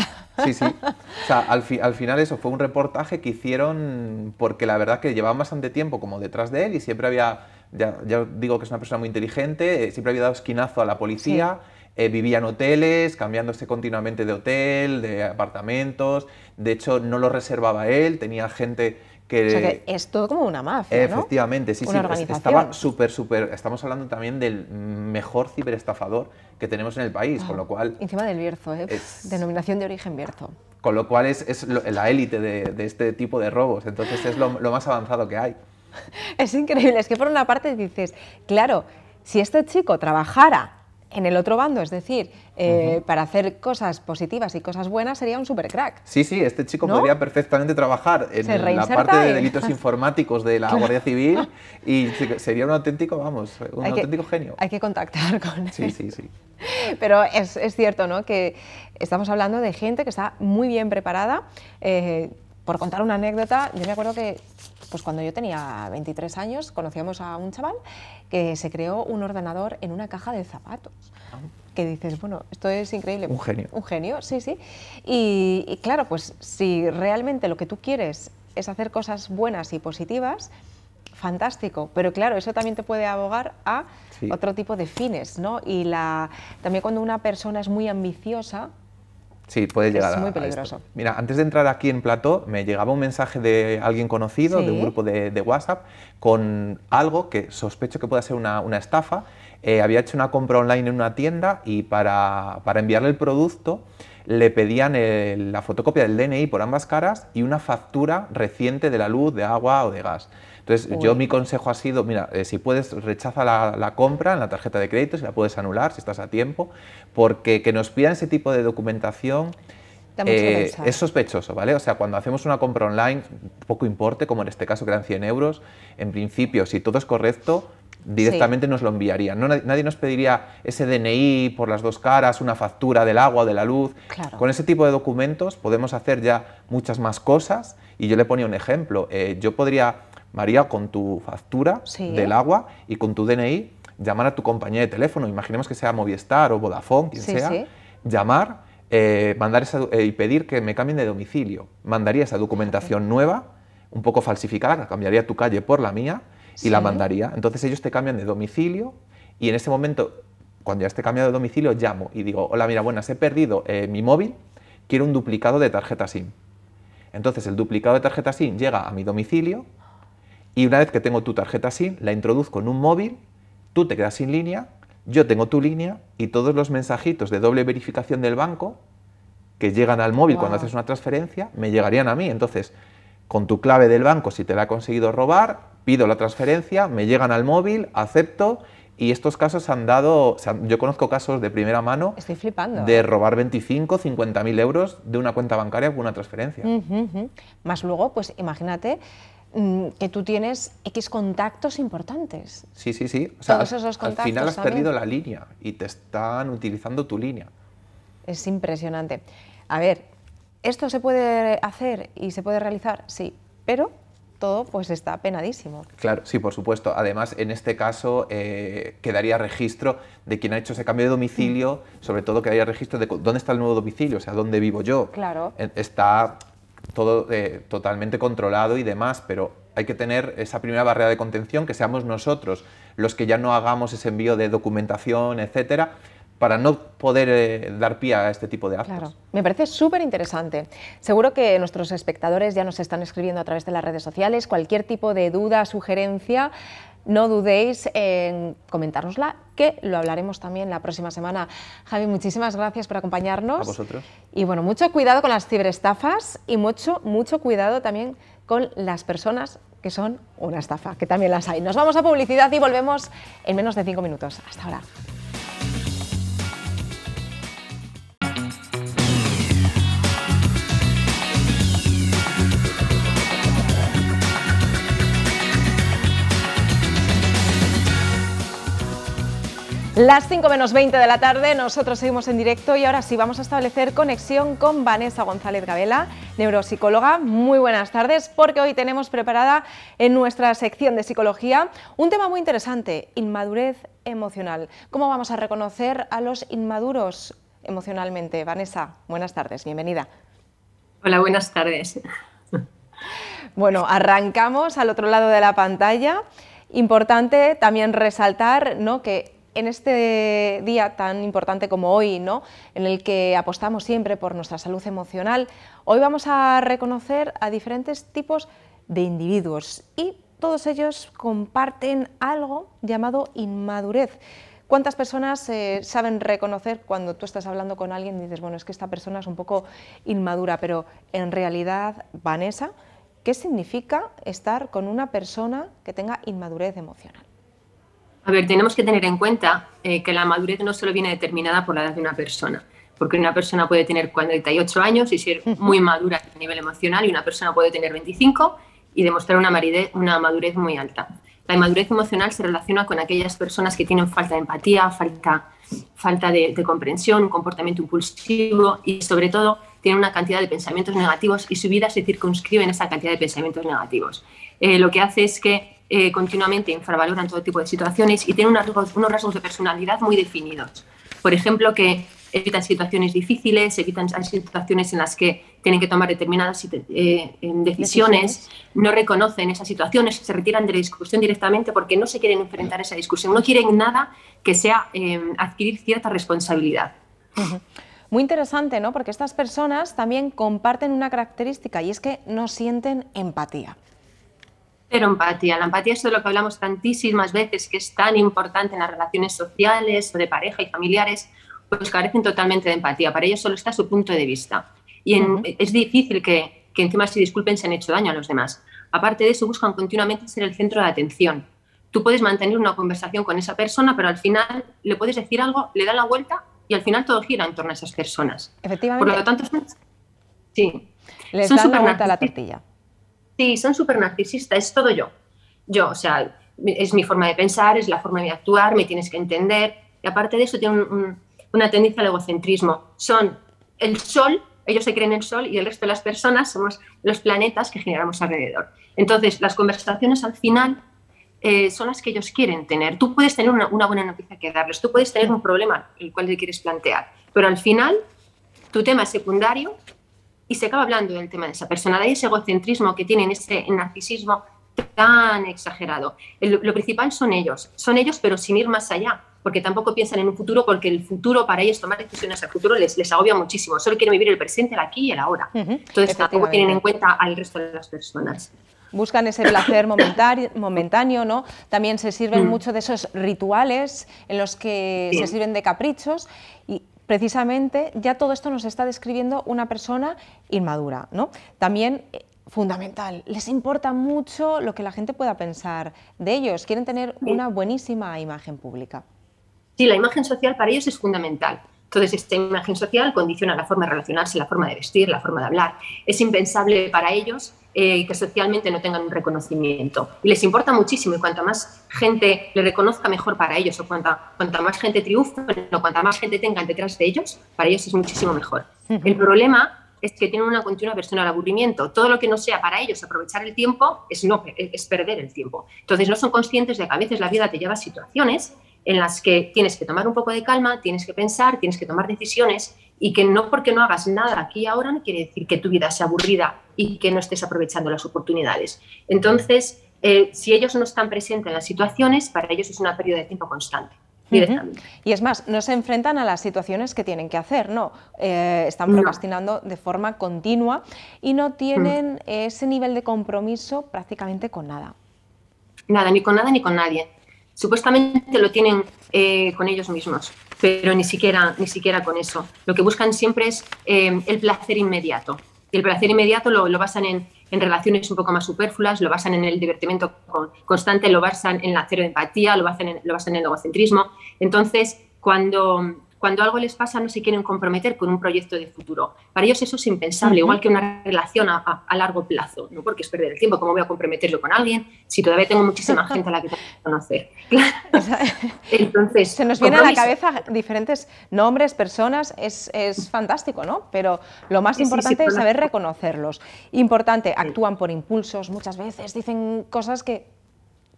Sí, sí. [LAUGHS] O sea, al, final eso fue un reportaje que hicieron porque la verdad que llevaba bastante tiempo como detrás de él y siempre había, ya, digo que es una persona muy inteligente, eh, siempre había dado esquinazo a la policía. Eh, vivían vivía hoteles, cambiándose continuamente de hotel, de apartamentos. De hecho, no lo reservaba él, tenía gente que... O sea que es todo como una mafia, Efectivamente, sí, una sí. Estaba súper, súper... Estamos hablando también del mejor ciberestafador que tenemos en el país, con lo ah, cual... Encima del Bierzo, ¿eh? Denominación de origen Bierzo. Con lo cual es, es la élite de, de, este tipo de robos, entonces es lo, lo más avanzado que hay. [LAUGHS] Es increíble, es que por una parte dices, claro, si este chico trabajara en el otro bando, es decir, eh, para hacer cosas positivas y cosas buenas sería un super crack. Sí, sí, este chico podría perfectamente trabajar en la parte de delitos [LAUGHS] informáticos de la Guardia Civil y [LAUGHS] sería un auténtico, vamos, un auténtico genio. Hay que contactar [LAUGHS] con él. Sí, sí, sí. Pero es, cierto, ¿no? Que estamos hablando de gente que está muy bien preparada. Eh, por contar una anécdota, yo me acuerdo que pues cuando yo tenía 23 años conocíamos a un chaval que se creó un ordenador en una caja de zapatos. Que dices, bueno, esto es increíble. Un genio. Un genio, sí, sí. Y, claro, pues si realmente lo que tú quieres es hacer cosas buenas y positivas, fantástico, pero claro, eso también te puede abogar a otro tipo de fines, ¿no? Y la, también cuando una persona es muy ambiciosa, Sí, puede llegar muy peligroso. Mira, antes de entrar aquí en plató, me llegaba un mensaje de alguien conocido, de un grupo de, WhatsApp, con algo que sospecho que pueda ser una, estafa. Eh, había hecho una compra online en una tienda y para, enviarle el producto le pedían la fotocopia del DNI por ambas caras y una factura reciente de la luz, de agua o de gas. Entonces, yo mi consejo ha sido, mira, eh, si puedes, rechaza la, compra en la tarjeta de crédito, si la puedes anular, si estás a tiempo, porque que nos pidan ese tipo de documentación... Eh, es sospechoso, ¿vale? O sea, cuando hacemos una compra online, poco importe, como en este caso que eran 100 euros, en principio, si todo es correcto, directamente nos lo enviarían. No, nadie nos pediría ese DNI por las dos caras, una factura del agua o de la luz. Con ese tipo de documentos podemos hacer ya muchas más cosas y yo le ponía un ejemplo. Eh, yo podría María, con tu factura del agua y con tu DNI, llamar a tu compañía de teléfono, imaginemos que sea Movistar o Vodafone, quien sea, llamar, eh, mandar eh, y pedir que me cambien de domicilio. Mandaría esa documentación nueva, un poco falsificada, cambiaría tu calle por la mía y la mandaría. Entonces ellos te cambian de domicilio y en ese momento, cuando ya esté cambiado de domicilio, llamo y digo, hola, mira, buenas, he perdido eh, mi móvil, quiero un duplicado de tarjeta SIM. Entonces el duplicado de tarjeta SIM llega a mi domicilio, y una vez que tengo tu tarjeta SIM, la introduzco en un móvil, tú te quedas sin línea, yo tengo tu línea y todos los mensajitos de doble verificación del banco que llegan al móvil cuando haces una transferencia me llegarían a mí. Entonces, con tu clave del banco, si te la ha conseguido robar, pido la transferencia, me llegan al móvil, acepto y estos casos han dado, yo conozco casos de primera mano Estoy flipando. de robar 25, 50 mil euros de una cuenta bancaria con una transferencia. Más luego, pues imagínate Mm, que tú tienes X contactos importantes. Sí, sí, sí. O sea, al final has perdido la línea y te están utilizando tu línea. Es impresionante. A ver, ¿esto se puede hacer y se puede realizar? Sí, pero todo pues está penadísimo. Claro, sí, por supuesto. Además, en este caso eh, quedaría registro de quien ha hecho ese cambio de domicilio, mm. sobre todo quedaría registro de dónde está el nuevo domicilio, o sea, dónde vivo yo. Claro. Está todo eh, totalmente controlado y demás, pero hay que tener esa primera barrera de contención, que seamos nosotros los que ya no hagamos ese envío de documentación, etcétera, para no poder eh, dar pie a este tipo de actos. Claro. Me parece súper interesante. Seguro que nuestros espectadores ya nos están escribiendo a través de las redes sociales cualquier tipo de duda, sugerencia no dudéis en comentárnosla, que lo hablaremos también la próxima semana. Javi, muchísimas gracias por acompañarnos. A vosotros. Y bueno, mucho cuidado con las ciberestafas y mucho, mucho cuidado también con las personas que son una estafa, que también las hay. Nos vamos a publicidad y volvemos en menos de cinco minutos. Hasta ahora. Las 5 menos 20 de la tarde, nosotros seguimos en directo y ahora sí vamos a establecer conexión con Vanessa González Gabela, neuropsicóloga. Muy buenas tardes, porque hoy tenemos preparada en nuestra sección de psicología un tema muy interesante, inmadurez emocional. ¿Cómo vamos a reconocer a los inmaduros emocionalmente? Vanessa, buenas tardes, bienvenida. Hola, buenas tardes. Bueno, arrancamos al otro lado de la pantalla. Importante también resaltar ¿no? que en este día tan importante como hoy, ¿no? en el que apostamos siempre por nuestra salud emocional, hoy vamos a reconocer a diferentes tipos de individuos y todos ellos comparten algo llamado inmadurez. ¿Cuántas personas eh, saben reconocer cuando tú estás hablando con alguien y dices, bueno, es que esta persona es un poco inmadura, pero en realidad, Vanessa, ¿qué significa estar con una persona que tenga inmadurez emocional? A ver, tenemos que tener en cuenta eh, que la madurez no solo viene determinada por la edad de una persona, porque una persona puede tener 48 años y ser muy madura a nivel emocional y una persona puede tener 25 y demostrar una madurez, una madurez muy alta. La inmadurez emocional se relaciona con aquellas personas que tienen falta de empatía, falta, falta de, comprensión, un comportamiento impulsivo y sobre todo tienen una cantidad de pensamientos negativos y su vida se circunscribe en esa cantidad de pensamientos negativos. Eh, lo que hace es que eh, continuamente infravaloran todo tipo de situaciones y tienen unos rasgos, de personalidad muy definidos. Por ejemplo, que evitan situaciones difíciles, evitan situaciones en las que tienen que tomar determinadas eh, em, decisiones, no reconocen esas situaciones, se retiran de la discusión directamente porque no se quieren enfrentar a esa discusión, no quieren nada que sea em, adquirir cierta responsabilidad. Muy interesante, ¿no? Porque estas personas también comparten una característica y es que no sienten empatía. Pero empatía. La empatía es de lo que hablamos tantísimas veces, que es tan importante en las relaciones sociales o de pareja y familiares, pues carecen totalmente de empatía. Para ellos solo está su punto de vista. Y es difícil que, que encima si disculpen se han hecho daño a los demás. Aparte de eso, buscan continuamente ser el centro de atención. Tú puedes mantener una conversación con esa persona, pero al final le puedes decir algo, le da la vuelta y al final todo gira en torno a esas personas. Efectivamente. Por lo tanto, sí, les son dan la vuelta a la tortilla. Sí, son súper narcisistas, es todo yo. Yo, o sea, es mi forma de pensar, es la forma de actuar, me tienes que entender. Y aparte de eso, tiene una tendencia al egocentrismo. Son el sol, ellos se creen el sol y el resto de las personas somos los planetas que generamos alrededor. Entonces, las conversaciones al final eh, son las que ellos quieren tener. Tú puedes tener una, buena noticia que darles, tú puedes tener un problema el cual le quieres plantear, pero al final tu tema es secundario y se acaba hablando del tema de esa persona. De ese egocentrismo que tienen, ese narcisismo tan exagerado. lo principal son ellos, son ellos pero sin ir más allá, porque tampoco piensan en un futuro, porque el futuro para ellos tomar decisiones al futuro les, les agobia muchísimo. Solo quieren vivir el presente, el aquí y el ahora. Entonces tampoco tienen en cuenta al resto de las personas buscan ese placer [COUGHS] momentáneo, ¿no? También se sirven mm. mucho de esos rituales en los que se sirven de caprichos y precisamente ya todo esto nos está describiendo una persona inmadura. ¿no? También eh, fundamental. Les importa mucho lo que la gente pueda pensar de ellos. Quieren tener una buenísima imagen pública. Sí, la imagen social para ellos es fundamental. Entonces, esta imagen social condiciona la forma de relacionarse, la forma de vestir, la forma de hablar. Es impensable para ellos eh, que socialmente no tengan un reconocimiento. Y les importa muchísimo y cuanto más gente le reconozca, mejor para ellos. O cuanto más gente triunfe o cuanta más gente tengan detrás de ellos, para ellos es muchísimo mejor. El problema es que tienen una continua versión al aburrimiento. Todo lo que no sea para ellos aprovechar el tiempo es, no, es perder el tiempo. Entonces no son conscientes de que a veces la vida te lleva a situaciones en las que tienes que tomar un poco de calma, tienes que pensar, tienes que tomar decisiones y que no porque no hagas nada aquí y ahora no quiere decir que tu vida sea aburrida y que no estés aprovechando las oportunidades. Entonces, eh, si ellos no están presentes en las situaciones, para ellos es una pérdida de tiempo constante. Y es más, no se enfrentan a las situaciones que tienen que hacer, no. Eh, están procrastinando de forma continua y no tienen mm. ese nivel de compromiso prácticamente con nada. Nada, ni con nada ni con nadie. Supuestamente lo tienen eh, con ellos mismos, pero ni siquiera, ni siquiera con eso. Lo que buscan siempre es eh, el placer inmediato. Y el placer inmediato lo, basan en, en, relaciones un poco más superfluas, lo basan en el divertimiento constante, lo basan en la cero empatía, lo basan en, lo basan en el egocentrismo. Entonces, cuando cuando algo les pasa no se quieren comprometer con un proyecto de futuro. Para ellos eso es impensable, igual que una relación a, largo plazo, ¿no? porque es perder el tiempo, ¿cómo voy a comprometerlo con alguien si todavía tengo muchísima [LAUGHS] gente a la que conocer? [LAUGHS] [LAUGHS] Entonces, se nos vienen a la cabeza diferentes nombres, personas, es, fantástico, ¿no? Pero lo más importante es saber reconocerlos. Importante, actúan por impulsos muchas veces, dicen cosas que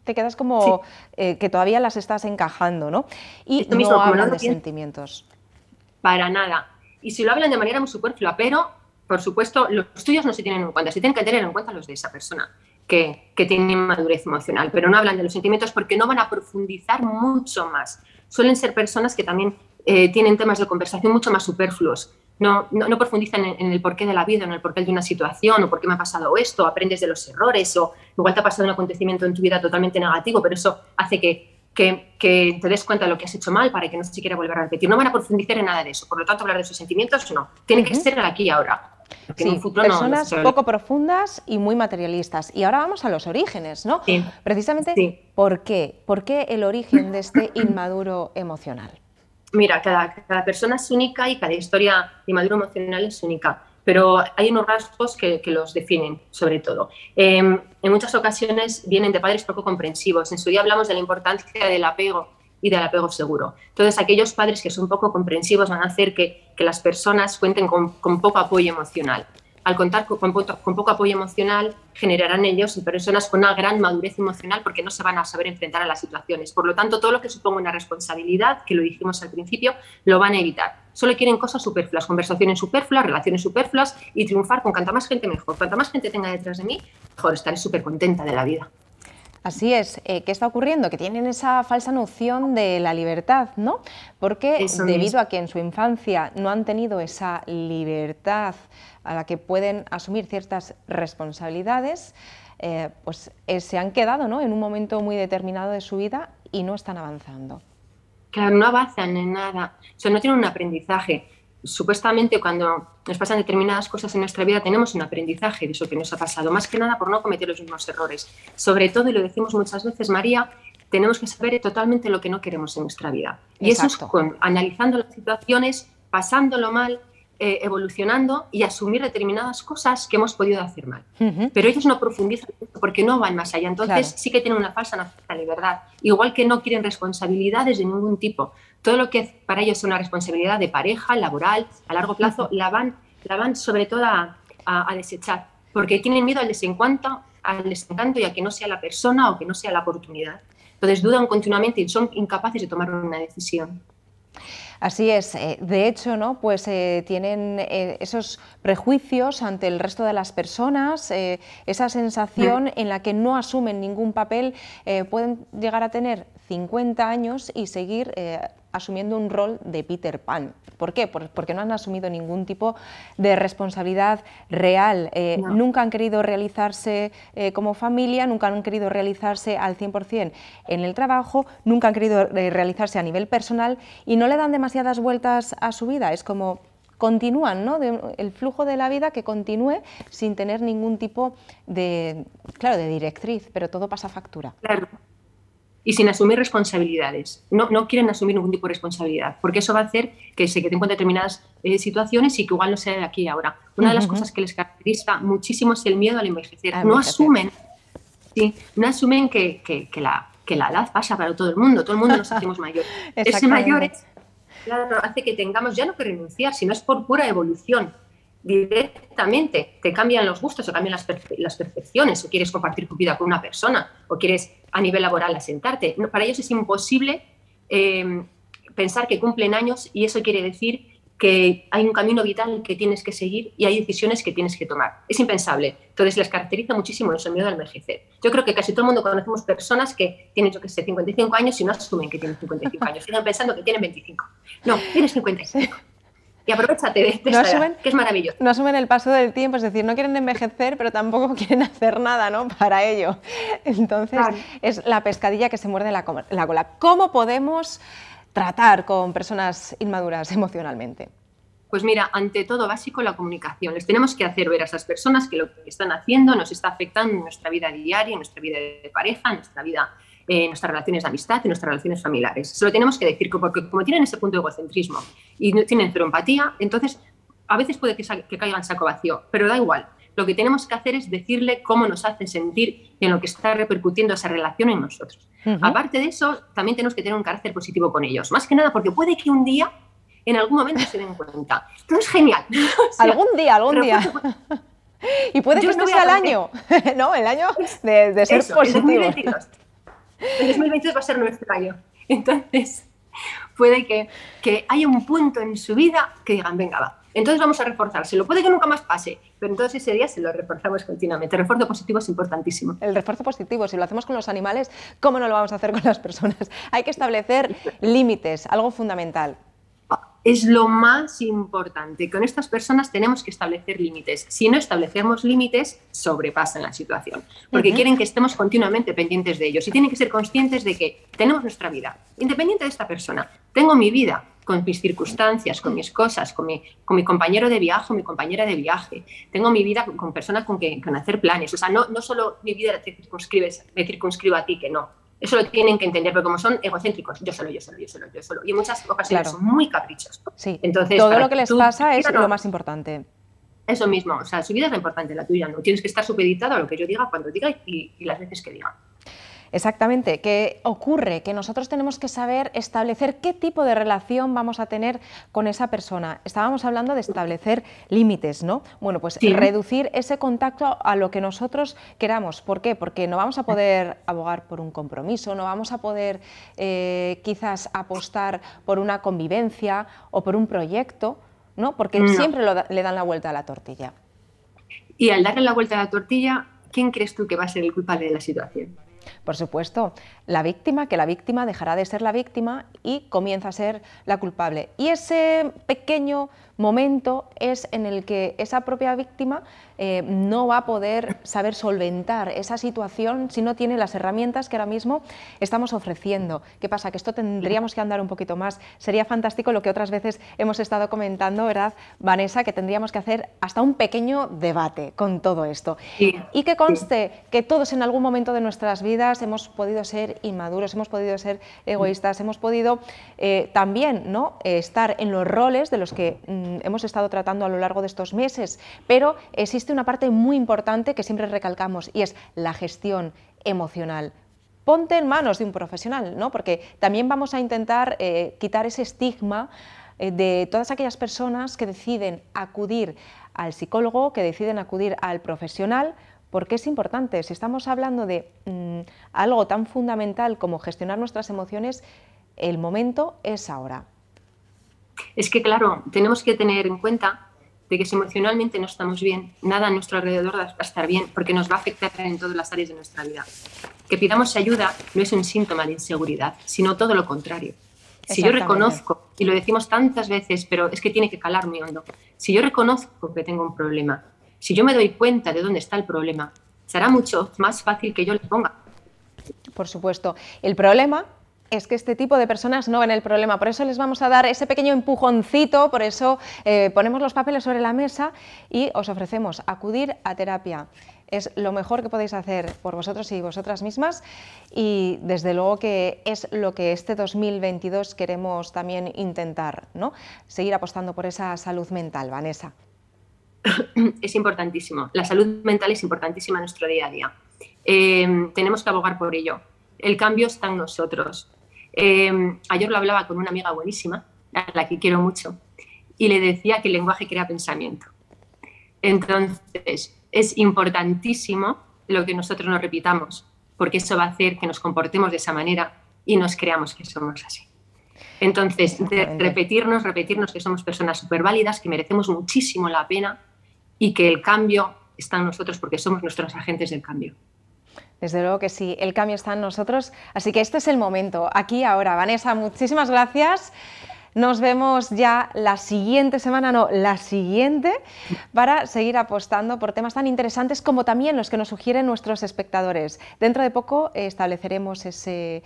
te quedas como eh, que todavía las estás encajando, ¿no? Y no hablan de sentimientos. Para nada. Y si lo hablan de manera muy superflua, pero, por supuesto, los tuyos no se tienen en cuenta, se tienen que tener en cuenta los de esa persona. Que, que tiene madurez emocional, pero no hablan de los sentimientos porque no van a profundizar mucho más. Suelen ser personas que también eh, tienen temas de conversación mucho más superfluos. No, no, profundizan en, el porqué de la vida, en el porqué de una situación, o por qué me ha pasado esto, aprendes de los errores, o igual te ha pasado un acontecimiento en tu vida totalmente negativo, pero eso hace que, te des cuenta de lo que has hecho mal para que no se quiera volver a repetir. No van a profundizar en nada de eso, por lo tanto, hablar de sus sentimientos no. Tiene que ser aquí y ahora. Sí, personas poco profundas y muy materialistas. Y ahora vamos a los orígenes, ¿no? Precisamente, ¿por qué? ¿Por qué el origen de este inmaduro emocional? mira, cada, persona es única y cada historia de maduro emocional es única, pero hay unos rasgos que, los definen, sobre todo. Em, en muchas ocasiones vienen de padres poco comprensivos. En su día hablamos de la importancia del apego y del apego seguro. Entonces, aquellos padres que son poco comprensivos van a hacer que, las personas cuenten con poco apoyo emocional al contar con, poco apoyo emocional, generarán ellos y personas con una gran madurez emocional porque no se van a saber enfrentar a las situaciones. Por lo tanto, todo lo que suponga una responsabilidad, que lo dijimos al principio, lo van a evitar. Solo quieren cosas superfluas, conversaciones superfluas, relaciones superfluas y triunfar con cuanta más gente mejor. Cuanta más gente tenga detrás de mí, mejor estaré súper contenta de la vida. Así es, eh, ¿qué está ocurriendo? Que tienen esa falsa noción de la libertad, ¿no? Porque debido a que en su infancia no han tenido esa libertad a la que pueden asumir ciertas responsabilidades, eh, pues eh, se han quedado ¿no? en un momento muy determinado de su vida y no están avanzando. Claro, no avanzan en nada, o sea, no tienen un aprendizaje. Supuestamente cuando nos pasan determinadas cosas en nuestra vida tenemos un aprendizaje de eso que nos ha pasado, más que nada por no cometer los mismos errores. Sobre todo, y lo decimos muchas veces, María, tenemos que saber totalmente lo que no queremos en nuestra vida. Y eso es analizando las situaciones, pasándolo mal, eh, evolucionando y asumir determinadas cosas que hemos podido hacer mal. Pero ellos no profundizan porque no van más allá. Entonces sí que tienen una falsa nación de verdad. Igual que no quieren responsabilidades de ningún tipo. Todo lo que para ellos es una responsabilidad de pareja, laboral, a largo plazo, la, van, la van sobre todo a, desechar. Porque tienen miedo al desencanto, al desencanto y a que no sea la persona o que no sea la oportunidad. Entonces dudan continuamente y son incapaces de tomar una decisión. Así es. Eh, de hecho, ¿no? pues, eh, tienen eh, esos prejuicios ante el resto de las personas, esa sensación en la que no asumen ningún papel, pueden llegar a tener 50 años y seguir asumiendo un rol de Peter Pan. ¿Por qué? porque no han asumido ningún tipo de responsabilidad real. Eh, nunca han querido realizarse eh, como familia, nunca han querido realizarse al 100% en el trabajo, nunca han querido eh, realizarse a nivel personal y no le dan demasiadas vueltas a su vida. Es como continúan, ¿no? el flujo de la vida que continúe sin tener ningún tipo de, claro, de directriz, pero todo pasa factura. Claro y sin asumir responsabilidades. No, no quieren asumir ningún tipo de responsabilidad, porque eso va a hacer que se queden con determinadas eh, situaciones y que igual no sea de aquí y ahora. Una de las cosas que les caracteriza muchísimo es el miedo al la no asumen, sí, no asumen que, la, la edad pasa para todo el mundo, todo el mundo nos hacemos mayores. [LAUGHS] Ese mayor hace que tengamos ya no que renunciar, sino es por pura evolución directamente te cambian los gustos o cambian las, las, perfecciones, o quieres compartir tu vida con una persona, o quieres a nivel laboral asentarte. para ellos es imposible em, pensar que cumplen años y eso quiere decir que hay un camino vital que tienes que seguir y hay decisiones que tienes que tomar. Es impensable. Entonces les caracteriza muchísimo el sueño de envejecer. Yo creo que casi todo el mundo conocemos personas que tienen, yo que sé, 55 años y no asumen que tienen 55 años. Siguen pensando que tienen 25. No, tienes 55 y aprovechate de, este que es maravilloso. No asumen el paso del tiempo, es decir, no quieren envejecer, pero tampoco [LAUGHS] quieren hacer nada ¿no? para ello. Entonces, es la pescadilla que se muerde la, la cola. ¿Cómo podemos tratar con personas inmaduras emocionalmente? Pues mira, ante todo básico la comunicación. Les tenemos que hacer ver a esas personas que lo que están haciendo nos está afectando en nuestra vida diaria, en nuestra vida de pareja, en nuestra vida eh, nuestras relaciones de amistad, y nuestras relaciones familiares. Se lo tenemos que decir, porque como tienen ese punto de egocentrismo y no tienen pero empatía, entonces a veces puede que, que caiga saco vacío, pero da igual. Lo que tenemos que hacer es decirle cómo nos hace sentir en lo que está repercutiendo esa relación en nosotros. Aparte de eso, también tenemos que tener un carácter positivo con ellos. Más que nada porque puede que un día, en algún momento, se den cuenta. Esto es genial. [LAUGHS] algún día, algún día. [LAUGHS] y puede que esto sea el año, [LAUGHS] ¿no? El año de, ser positivo. El 2022 va a ser nuestro año. Entonces, puede que, que haya un punto en su vida que digan, venga, va, entonces vamos a lo Puede que nunca más pase, pero entonces ese día se lo reforzamos continuamente. El refuerzo positivo es importantísimo. El refuerzo positivo, si lo hacemos con los animales, ¿cómo no lo vamos a hacer con las personas? Hay que establecer límites, algo fundamental es lo más importante. Con estas personas tenemos que establecer límites. Si no establecemos límites, sobrepasan la situación, porque quieren que estemos continuamente pendientes de ellos y tienen que ser conscientes de que tenemos nuestra vida, independiente de esta persona. Tengo mi vida con mis circunstancias, con mis cosas, con mi, compañero de viaje, mi compañera de viaje. Tengo mi vida con, personas con que con hacer planes. O sea, no, solo mi vida te me circunscribo a ti, que no eso lo tienen que entender, pero como son egocéntricos, yo solo, yo solo, yo solo, yo solo. Y en muchas ocasiones son muy caprichos. Sí. Entonces, todo lo que les pasa es lo más importante. Eso mismo, o sea, su vida es importante, la tuya no. Tienes que estar supeditado a lo que yo diga, cuando diga y las veces que diga. Exactamente. ¿Qué ocurre? Que nosotros tenemos que saber establecer qué tipo de relación vamos a tener con esa persona. Estábamos hablando de establecer límites, ¿no? Bueno, pues reducir ese contacto a lo que nosotros queramos. ¿Por qué? Porque no vamos a poder abogar por un compromiso, no vamos a poder eh, quizás apostar por una convivencia o por un proyecto, ¿no? Porque siempre le dan la vuelta a la tortilla. Y al darle la vuelta a la tortilla, ¿quién crees tú que va a ser el culpable de la situación? Por supuesto, la víctima, que la víctima dejará de ser la víctima y comienza a ser la culpable. Y ese pequeño momento es en el que esa propia víctima eh, no va a poder saber solventar esa situación si no tiene las herramientas que ahora mismo estamos ofreciendo. ¿Qué pasa? Que esto tendríamos que andar un poquito más. Sería fantástico lo que otras veces hemos estado comentando, ¿verdad, Vanessa? Que tendríamos que hacer hasta un pequeño debate con todo esto. y que conste que todos en algún momento de nuestras vidas hemos podido ser inmaduros, hemos podido ser egoístas, hemos podido eh, también ¿no? estar en los roles de los que... Mm, Mm, hemos estado tratando a lo largo de estos meses, pero existe una parte muy importante que siempre recalcamos y es la gestión emocional ponte en manos de un profesional, ¿no? porque también vamos a intentar eh, quitar ese estigma eh, de todas aquellas personas que deciden acudir al psicólogo, que deciden acudir al profesional, porque es importante, si estamos hablando de mm, algo tan fundamental como gestionar nuestras emociones, el momento es ahora. Es que, claro, tenemos que tener en cuenta de que si emocionalmente no estamos bien, nada a nuestro alrededor va a estar bien, porque nos va a afectar en todas las áreas de nuestra vida. Que pidamos ayuda no es un síntoma de inseguridad, sino todo lo contrario. Si yo reconozco, y lo decimos tantas veces, pero es que tiene que calar muy hondo, si yo reconozco que tengo un problema, si yo me doy cuenta de dónde está el problema, será mucho más fácil que yo le ponga. Por supuesto. El problema es que este tipo de personas no ven el problema, por eso les vamos a dar ese pequeño empujoncito, por eso eh, ponemos los papeles sobre la mesa y os ofrecemos acudir a terapia. Es lo mejor que podéis hacer por vosotros y vosotras mismas y desde luego que es lo que este 2022 queremos también intentar, ¿no? Seguir apostando por esa salud mental, Vanessa. [COUGHS] Es importantísimo. La salud mental es importantísima en nuestro día a día. Eh, tenemos que abogar por ello el cambio está en nosotros. Em, ayer lo hablaba con una amiga buenísima, a la que quiero mucho, y le decía que el lenguaje crea pensamiento. Entonces, es importantísimo lo que nosotros nos repitamos, porque eso va a hacer que nos comportemos de esa manera y nos creamos que somos así. Entonces, repetirnos, repetirnos que somos personas súper válidas, que merecemos muchísimo la pena y que el cambio está en nosotros porque somos nuestros agentes del cambio. Desde luego que sí, el cambio está en nosotros, así que este es el momento, aquí ahora. Vanessa, muchísimas gracias. Nos vemos ya la siguiente semana, no, la siguiente, para seguir apostando por temas tan interesantes como también los que nos sugieren nuestros espectadores. Dentro de poco eh, estableceremos ese,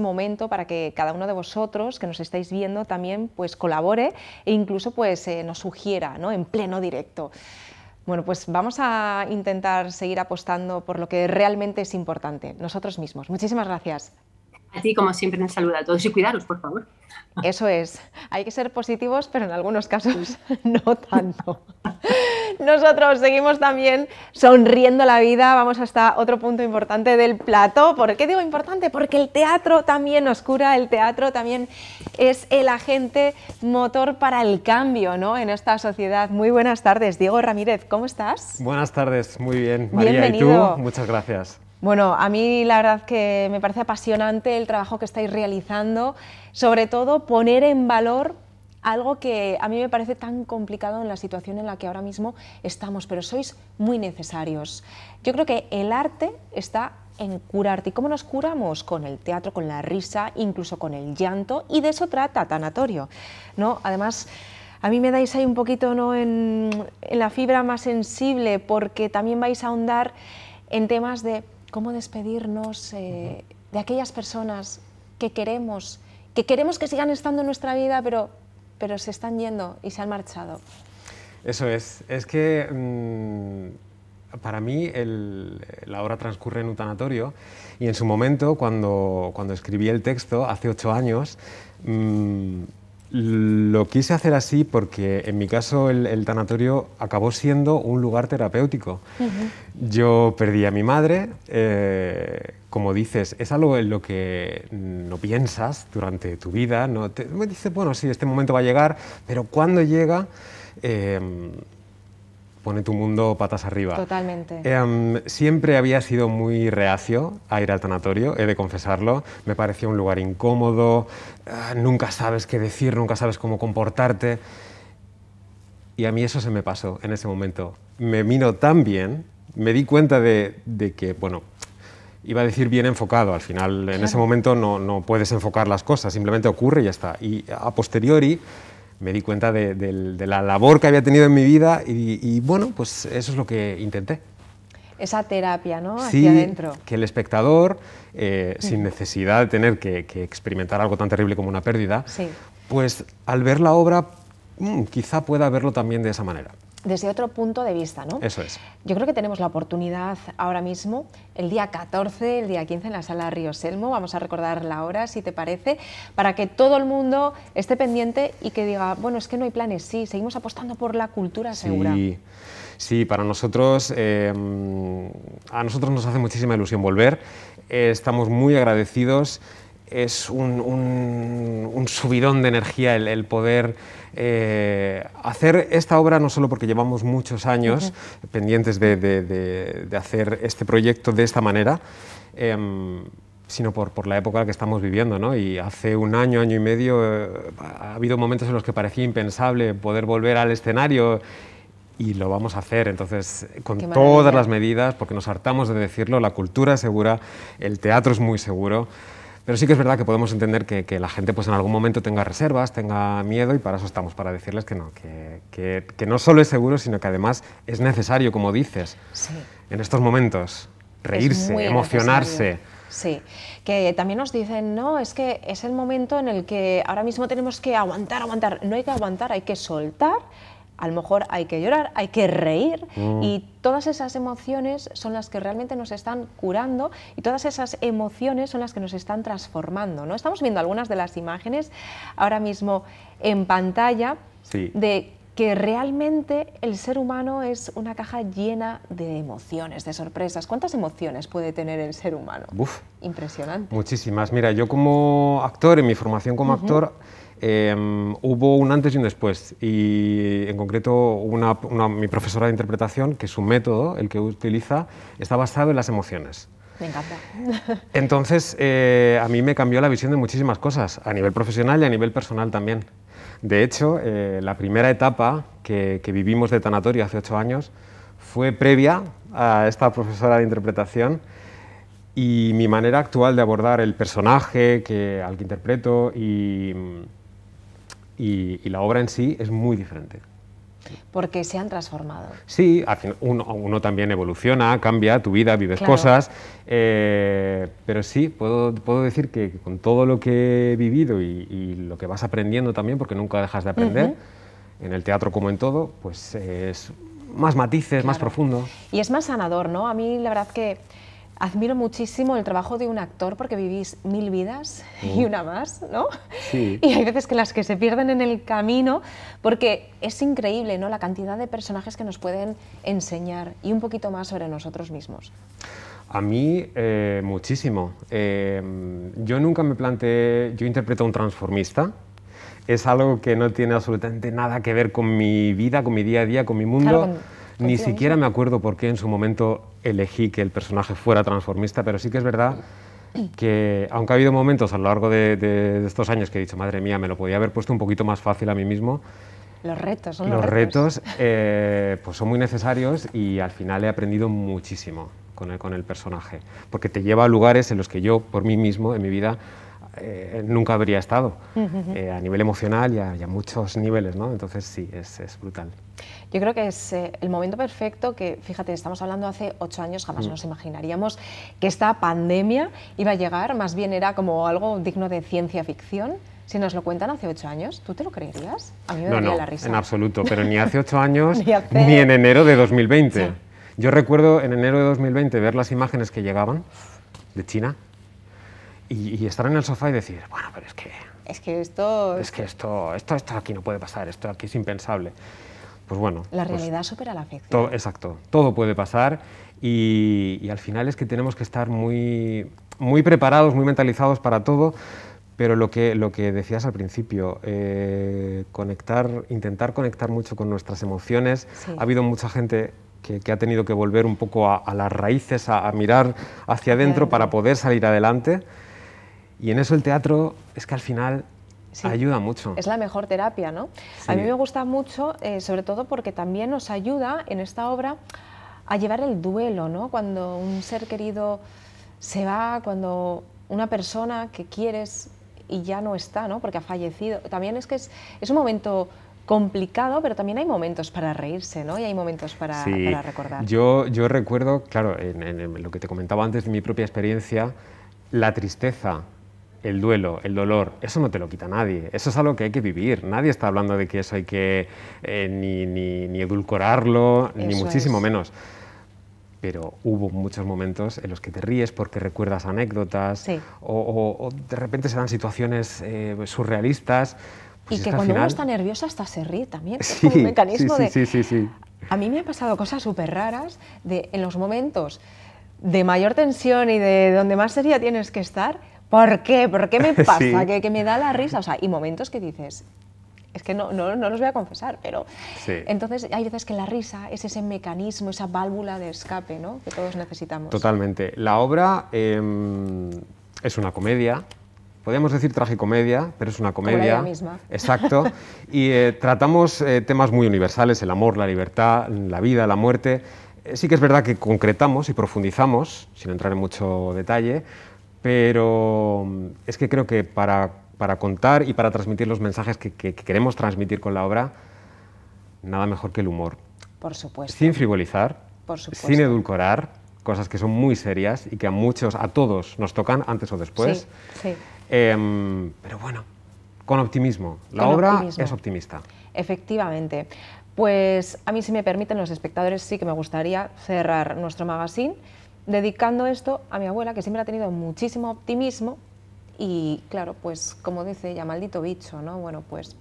momento para que cada uno de vosotros que nos estáis viendo también pues colabore e incluso pues eh, nos sugiera en pleno directo. Bueno, pues vamos a intentar seguir apostando por lo que realmente es importante, nosotros mismos. Muchísimas gracias. A ti, como siempre, nos saluda a todos y cuidaros, por favor. Eso es. Hay que ser positivos, pero en algunos casos [LAUGHS] no tanto. Nosotros seguimos también sonriendo la vida. Vamos hasta otro punto importante del plato. ¿Por qué digo importante? Porque el teatro también nos cura, el teatro también es el agente motor para el cambio en esta sociedad. Muy buenas tardes, Diego Ramírez, ¿cómo estás? Buenas tardes, muy bien. María, ¿y tú? Muchas gracias. Bueno, a mí la verdad que me parece apasionante el trabajo que estáis realizando, sobre todo poner en valor algo que a mí me parece tan complicado en la situación en la que ahora mismo estamos, pero sois muy necesarios. Yo creo que el arte está en curarte. ¿Y cómo nos curamos? Con el teatro, con la risa, incluso con el llanto, y de eso trata Tanatorio. ¿no? Además, a mí me dais ahí un poquito ¿no? en la fibra más sensible, porque también vais a ahondar en temas de cómo despedirnos eh, de aquellas personas que queremos, que queremos que sigan estando en nuestra vida, pero, pero se están yendo y se han marchado. Eso es, es que mm, para mí la hora transcurre en un tanatorio y en su momento, cuando, cuando escribí el texto, hace ocho años, mm, lo quise hacer así porque en mi caso el, tanatorio acabó siendo un lugar terapéutico. Yo perdí a mi madre, eh, como dices, es algo en lo que no piensas durante tu vida, no me dices, bueno, sí, este momento va a llegar, pero cuando llega... Eh, pone tu mundo patas arriba. Totalmente. Em, siempre había sido muy reacio a ir al tanatorio, he de confesarlo. Me parecía un lugar incómodo, ah, nunca sabes qué decir, nunca sabes cómo comportarte. Y a mí eso se me pasó en ese momento. Me miro tan bien, me di cuenta de, de que, bueno, iba a decir bien enfocado, al final en ese momento no, no puedes enfocar las cosas, simplemente ocurre y ya está. Y a posteriori me di cuenta de, la labor que había tenido en mi vida y, bueno, pues eso es lo que intenté. Esa terapia, ¿no? Sí, adentro. que el espectador, eh, sin mm. necesidad de tener que, experimentar algo tan terrible como una pérdida, pues al ver la obra, mm, quizá pueda verlo también de esa manera desde otro punto de vista, ¿no? Eso es. Yo creo que tenemos la oportunidad ahora mismo, el día 14, el día 15 en la sala Río Selmo, vamos a recordar la hora, si te parece, para que todo el mundo esté pendiente y que diga, bueno, es que no hay planes, sí, seguimos apostando por la cultura segura. Sí, sí para nosotros, eh, a nosotros nos hace muchísima ilusión volver, eh, estamos muy agradecidos es un, subidón de energía el, poder eh, hacer esta obra, no solo porque llevamos muchos años pendientes de, de, hacer este proyecto de esta manera, em, sino por, la época que estamos viviendo. ¿no? Y hace un año, año y medio, eh, ha habido momentos en los que parecía impensable poder volver al escenario y lo vamos a hacer. Entonces, con todas las medidas, porque nos hartamos de decirlo, la cultura es segura, el teatro es muy seguro. Pero sí que es verdad que podemos entender que, la gente pues, en algún momento tenga reservas, tenga miedo y para eso estamos, para decirles que no, que, no solo es seguro, sino que además es necesario, como dices, en estos momentos, reírse, emocionarse. Sí, que también nos dicen, no, es que es el momento en el que ahora mismo tenemos que aguantar, aguantar. No hay que aguantar, hay que soltar a lo mejor hay que llorar, hay que reír mm. y todas esas emociones son las que realmente nos están curando y todas esas emociones son las que nos están transformando. ¿no? Estamos viendo algunas de las imágenes ahora mismo en pantalla de que realmente el ser humano es una caja llena de emociones, de sorpresas. ¿Cuántas emociones puede tener el ser humano? Uf, Impresionante. Muchísimas. Mira, yo como actor, en mi formación como actor, Em, hubo un antes y un después. Y en concreto, una, mi profesora de interpretación, que su método, el que utiliza, está basado en las emociones. Me encanta. [LAUGHS] Entonces, eh, a mí me cambió la visión de muchísimas cosas, a nivel profesional y a nivel personal también. De hecho, eh, la primera etapa que, vivimos de tanatorio hace ocho años fue previa a esta profesora de interpretación y mi manera actual de abordar el personaje que, al que interpreto y mm, y, la obra en sí es muy diferente. Porque se han transformado. Sí, uno, uno, también evoluciona, cambia tu vida, vives cosas, eh, pero sí, puedo, puedo, decir que con todo lo que he vivido y, lo que vas aprendiendo también, porque nunca dejas de aprender, en el teatro como en todo, pues es más matices, más profundo. Y es más sanador, ¿no? A mí la verdad que... Admiro muchísimo el trabajo de un actor porque vivís mil vidas y una más, ¿no? Sí. [LAUGHS] Y hay veces que las que se pierden en el camino porque es increíble, ¿no? La cantidad de personajes que nos pueden enseñar y un poquito más sobre nosotros mismos. A mí, eh, muchísimo. Em, yo nunca me planteé, yo interpreto a un transformista, es algo que no tiene absolutamente nada que ver con mi vida, con mi día a día, con mi mundo. Ni siquiera me acuerdo por qué en su momento elegí que el personaje fuera transformista, pero sí que es verdad que, aunque ha habido momentos a lo largo de, estos años que he dicho, madre mía, me lo podía haber puesto un poquito más fácil a mí mismo, los retos, son los, retos. Eh, pues son muy necesarios y al final he aprendido muchísimo con el, personaje, porque te lleva a lugares en los que yo, por mí mismo, en mi vida, eh, nunca habría estado, eh, a nivel emocional y a, muchos niveles, ¿no? Entonces sí, es, es, brutal. Yo creo que es eh, el momento perfecto que, fíjate, estamos hablando hace ocho años, jamás mm. nos imaginaríamos que esta pandemia iba a llegar, más bien era como algo digno de ciencia ficción. Si nos lo cuentan hace ocho años, ¿tú te lo creerías? A mí me no, la risa. En absoluto, pero ni hace ocho años [LAUGHS] ni, en enero de 2020. Yo recuerdo en enero de 2020 ver las imágenes que llegaban de China y, estar en el sofá y decir, bueno, pero es que... Es que esto... Es que esto, esto, esto aquí no puede pasar, esto aquí es impensable pues bueno. La pues realidad supera la ficción. exacto, todo puede pasar y, al final es que tenemos que estar muy, muy preparados, muy mentalizados para todo, pero lo que, lo que decías al principio, eh, conectar, intentar conectar mucho con nuestras emociones. Ha habido mucha gente que, ha tenido que volver un poco a, las raíces, a, a mirar hacia adentro para poder salir adelante. Y en eso el teatro es que al final Ayuda mucho. Es la mejor terapia, ¿no? A mí me gusta mucho, eh, sobre todo porque también nos ayuda en esta obra a llevar el duelo, ¿no? Cuando un ser querido se va, cuando una persona que quieres y ya no está, ¿no? Porque ha fallecido. También es que es, un momento complicado, pero también hay momentos para reírse, ¿no? Y hay momentos para, recordar. Yo, recuerdo, claro, en lo que te comentaba antes de mi propia experiencia, la tristeza el duelo, el dolor, eso no te lo quita nadie, eso es algo que hay que vivir, nadie está hablando de que eso hay que eh, ni, ni, ni, edulcorarlo, ni muchísimo menos. Pero hubo muchos momentos en los que te ríes porque recuerdas anécdotas o, de repente se dan situaciones eh, surrealistas. Pues y que cuando uno está nervioso hasta se ríe también. [LAUGHS] Sí, es un mecanismo sí, de... A mí me han pasado cosas súper raras de, en los momentos de mayor tensión y de donde más seria tienes que estar ¿por qué? ¿Por qué me [LAUGHS] pasa? Que, me da la risa. O sea, y momentos que dices, es que no, no, no los voy a confesar, pero... Entonces hay veces que la risa es ese mecanismo, esa válvula de escape ¿no? que todos necesitamos. Totalmente. La obra em, es una comedia. Podríamos decir tragicomedia, pero es una comedia. misma. Exacto. [LAUGHS] Y eh, tratamos eh, temas muy universales, el amor, la libertad, la vida, la muerte. Eh, sí que es verdad que concretamos y profundizamos, sin entrar en mucho detalle, pero mm, es que creo que para, contar y para transmitir los mensajes que, queremos transmitir con la obra, nada mejor que el humor. Por supuesto. Sin frivolizar, sin edulcorar, cosas que son muy serias y que a muchos, a todos, nos tocan antes o después. Sí, em, pero bueno, con optimismo. La obra es optimista. Efectivamente. Pues a mí, si me permiten los espectadores, sí que me gustaría cerrar nuestro magazine dedicando esto a mi abuela, que siempre ha tenido muchísimo optimismo y claro, pues como dice ya maldito bicho, ¿no? Bueno, pues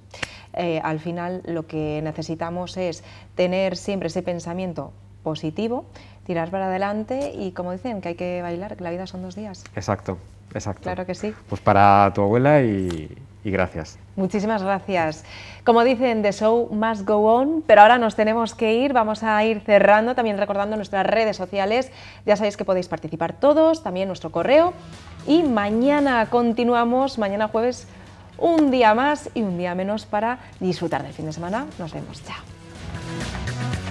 eh, al final lo que necesitamos es tener siempre ese pensamiento positivo, tirar para adelante y como dicen, que hay que bailar, que la vida son dos días. Exacto, exacto. Claro que sí. Pues para tu abuela y, y gracias. Muchísimas gracias. Como dicen, The Show Must Go On, pero ahora nos tenemos que ir, vamos a ir cerrando, también recordando nuestras redes sociales, ya sabéis que podéis participar todos, también nuestro correo, y mañana continuamos, mañana jueves, un día más y un día menos para disfrutar del fin de semana. Nos vemos, chao.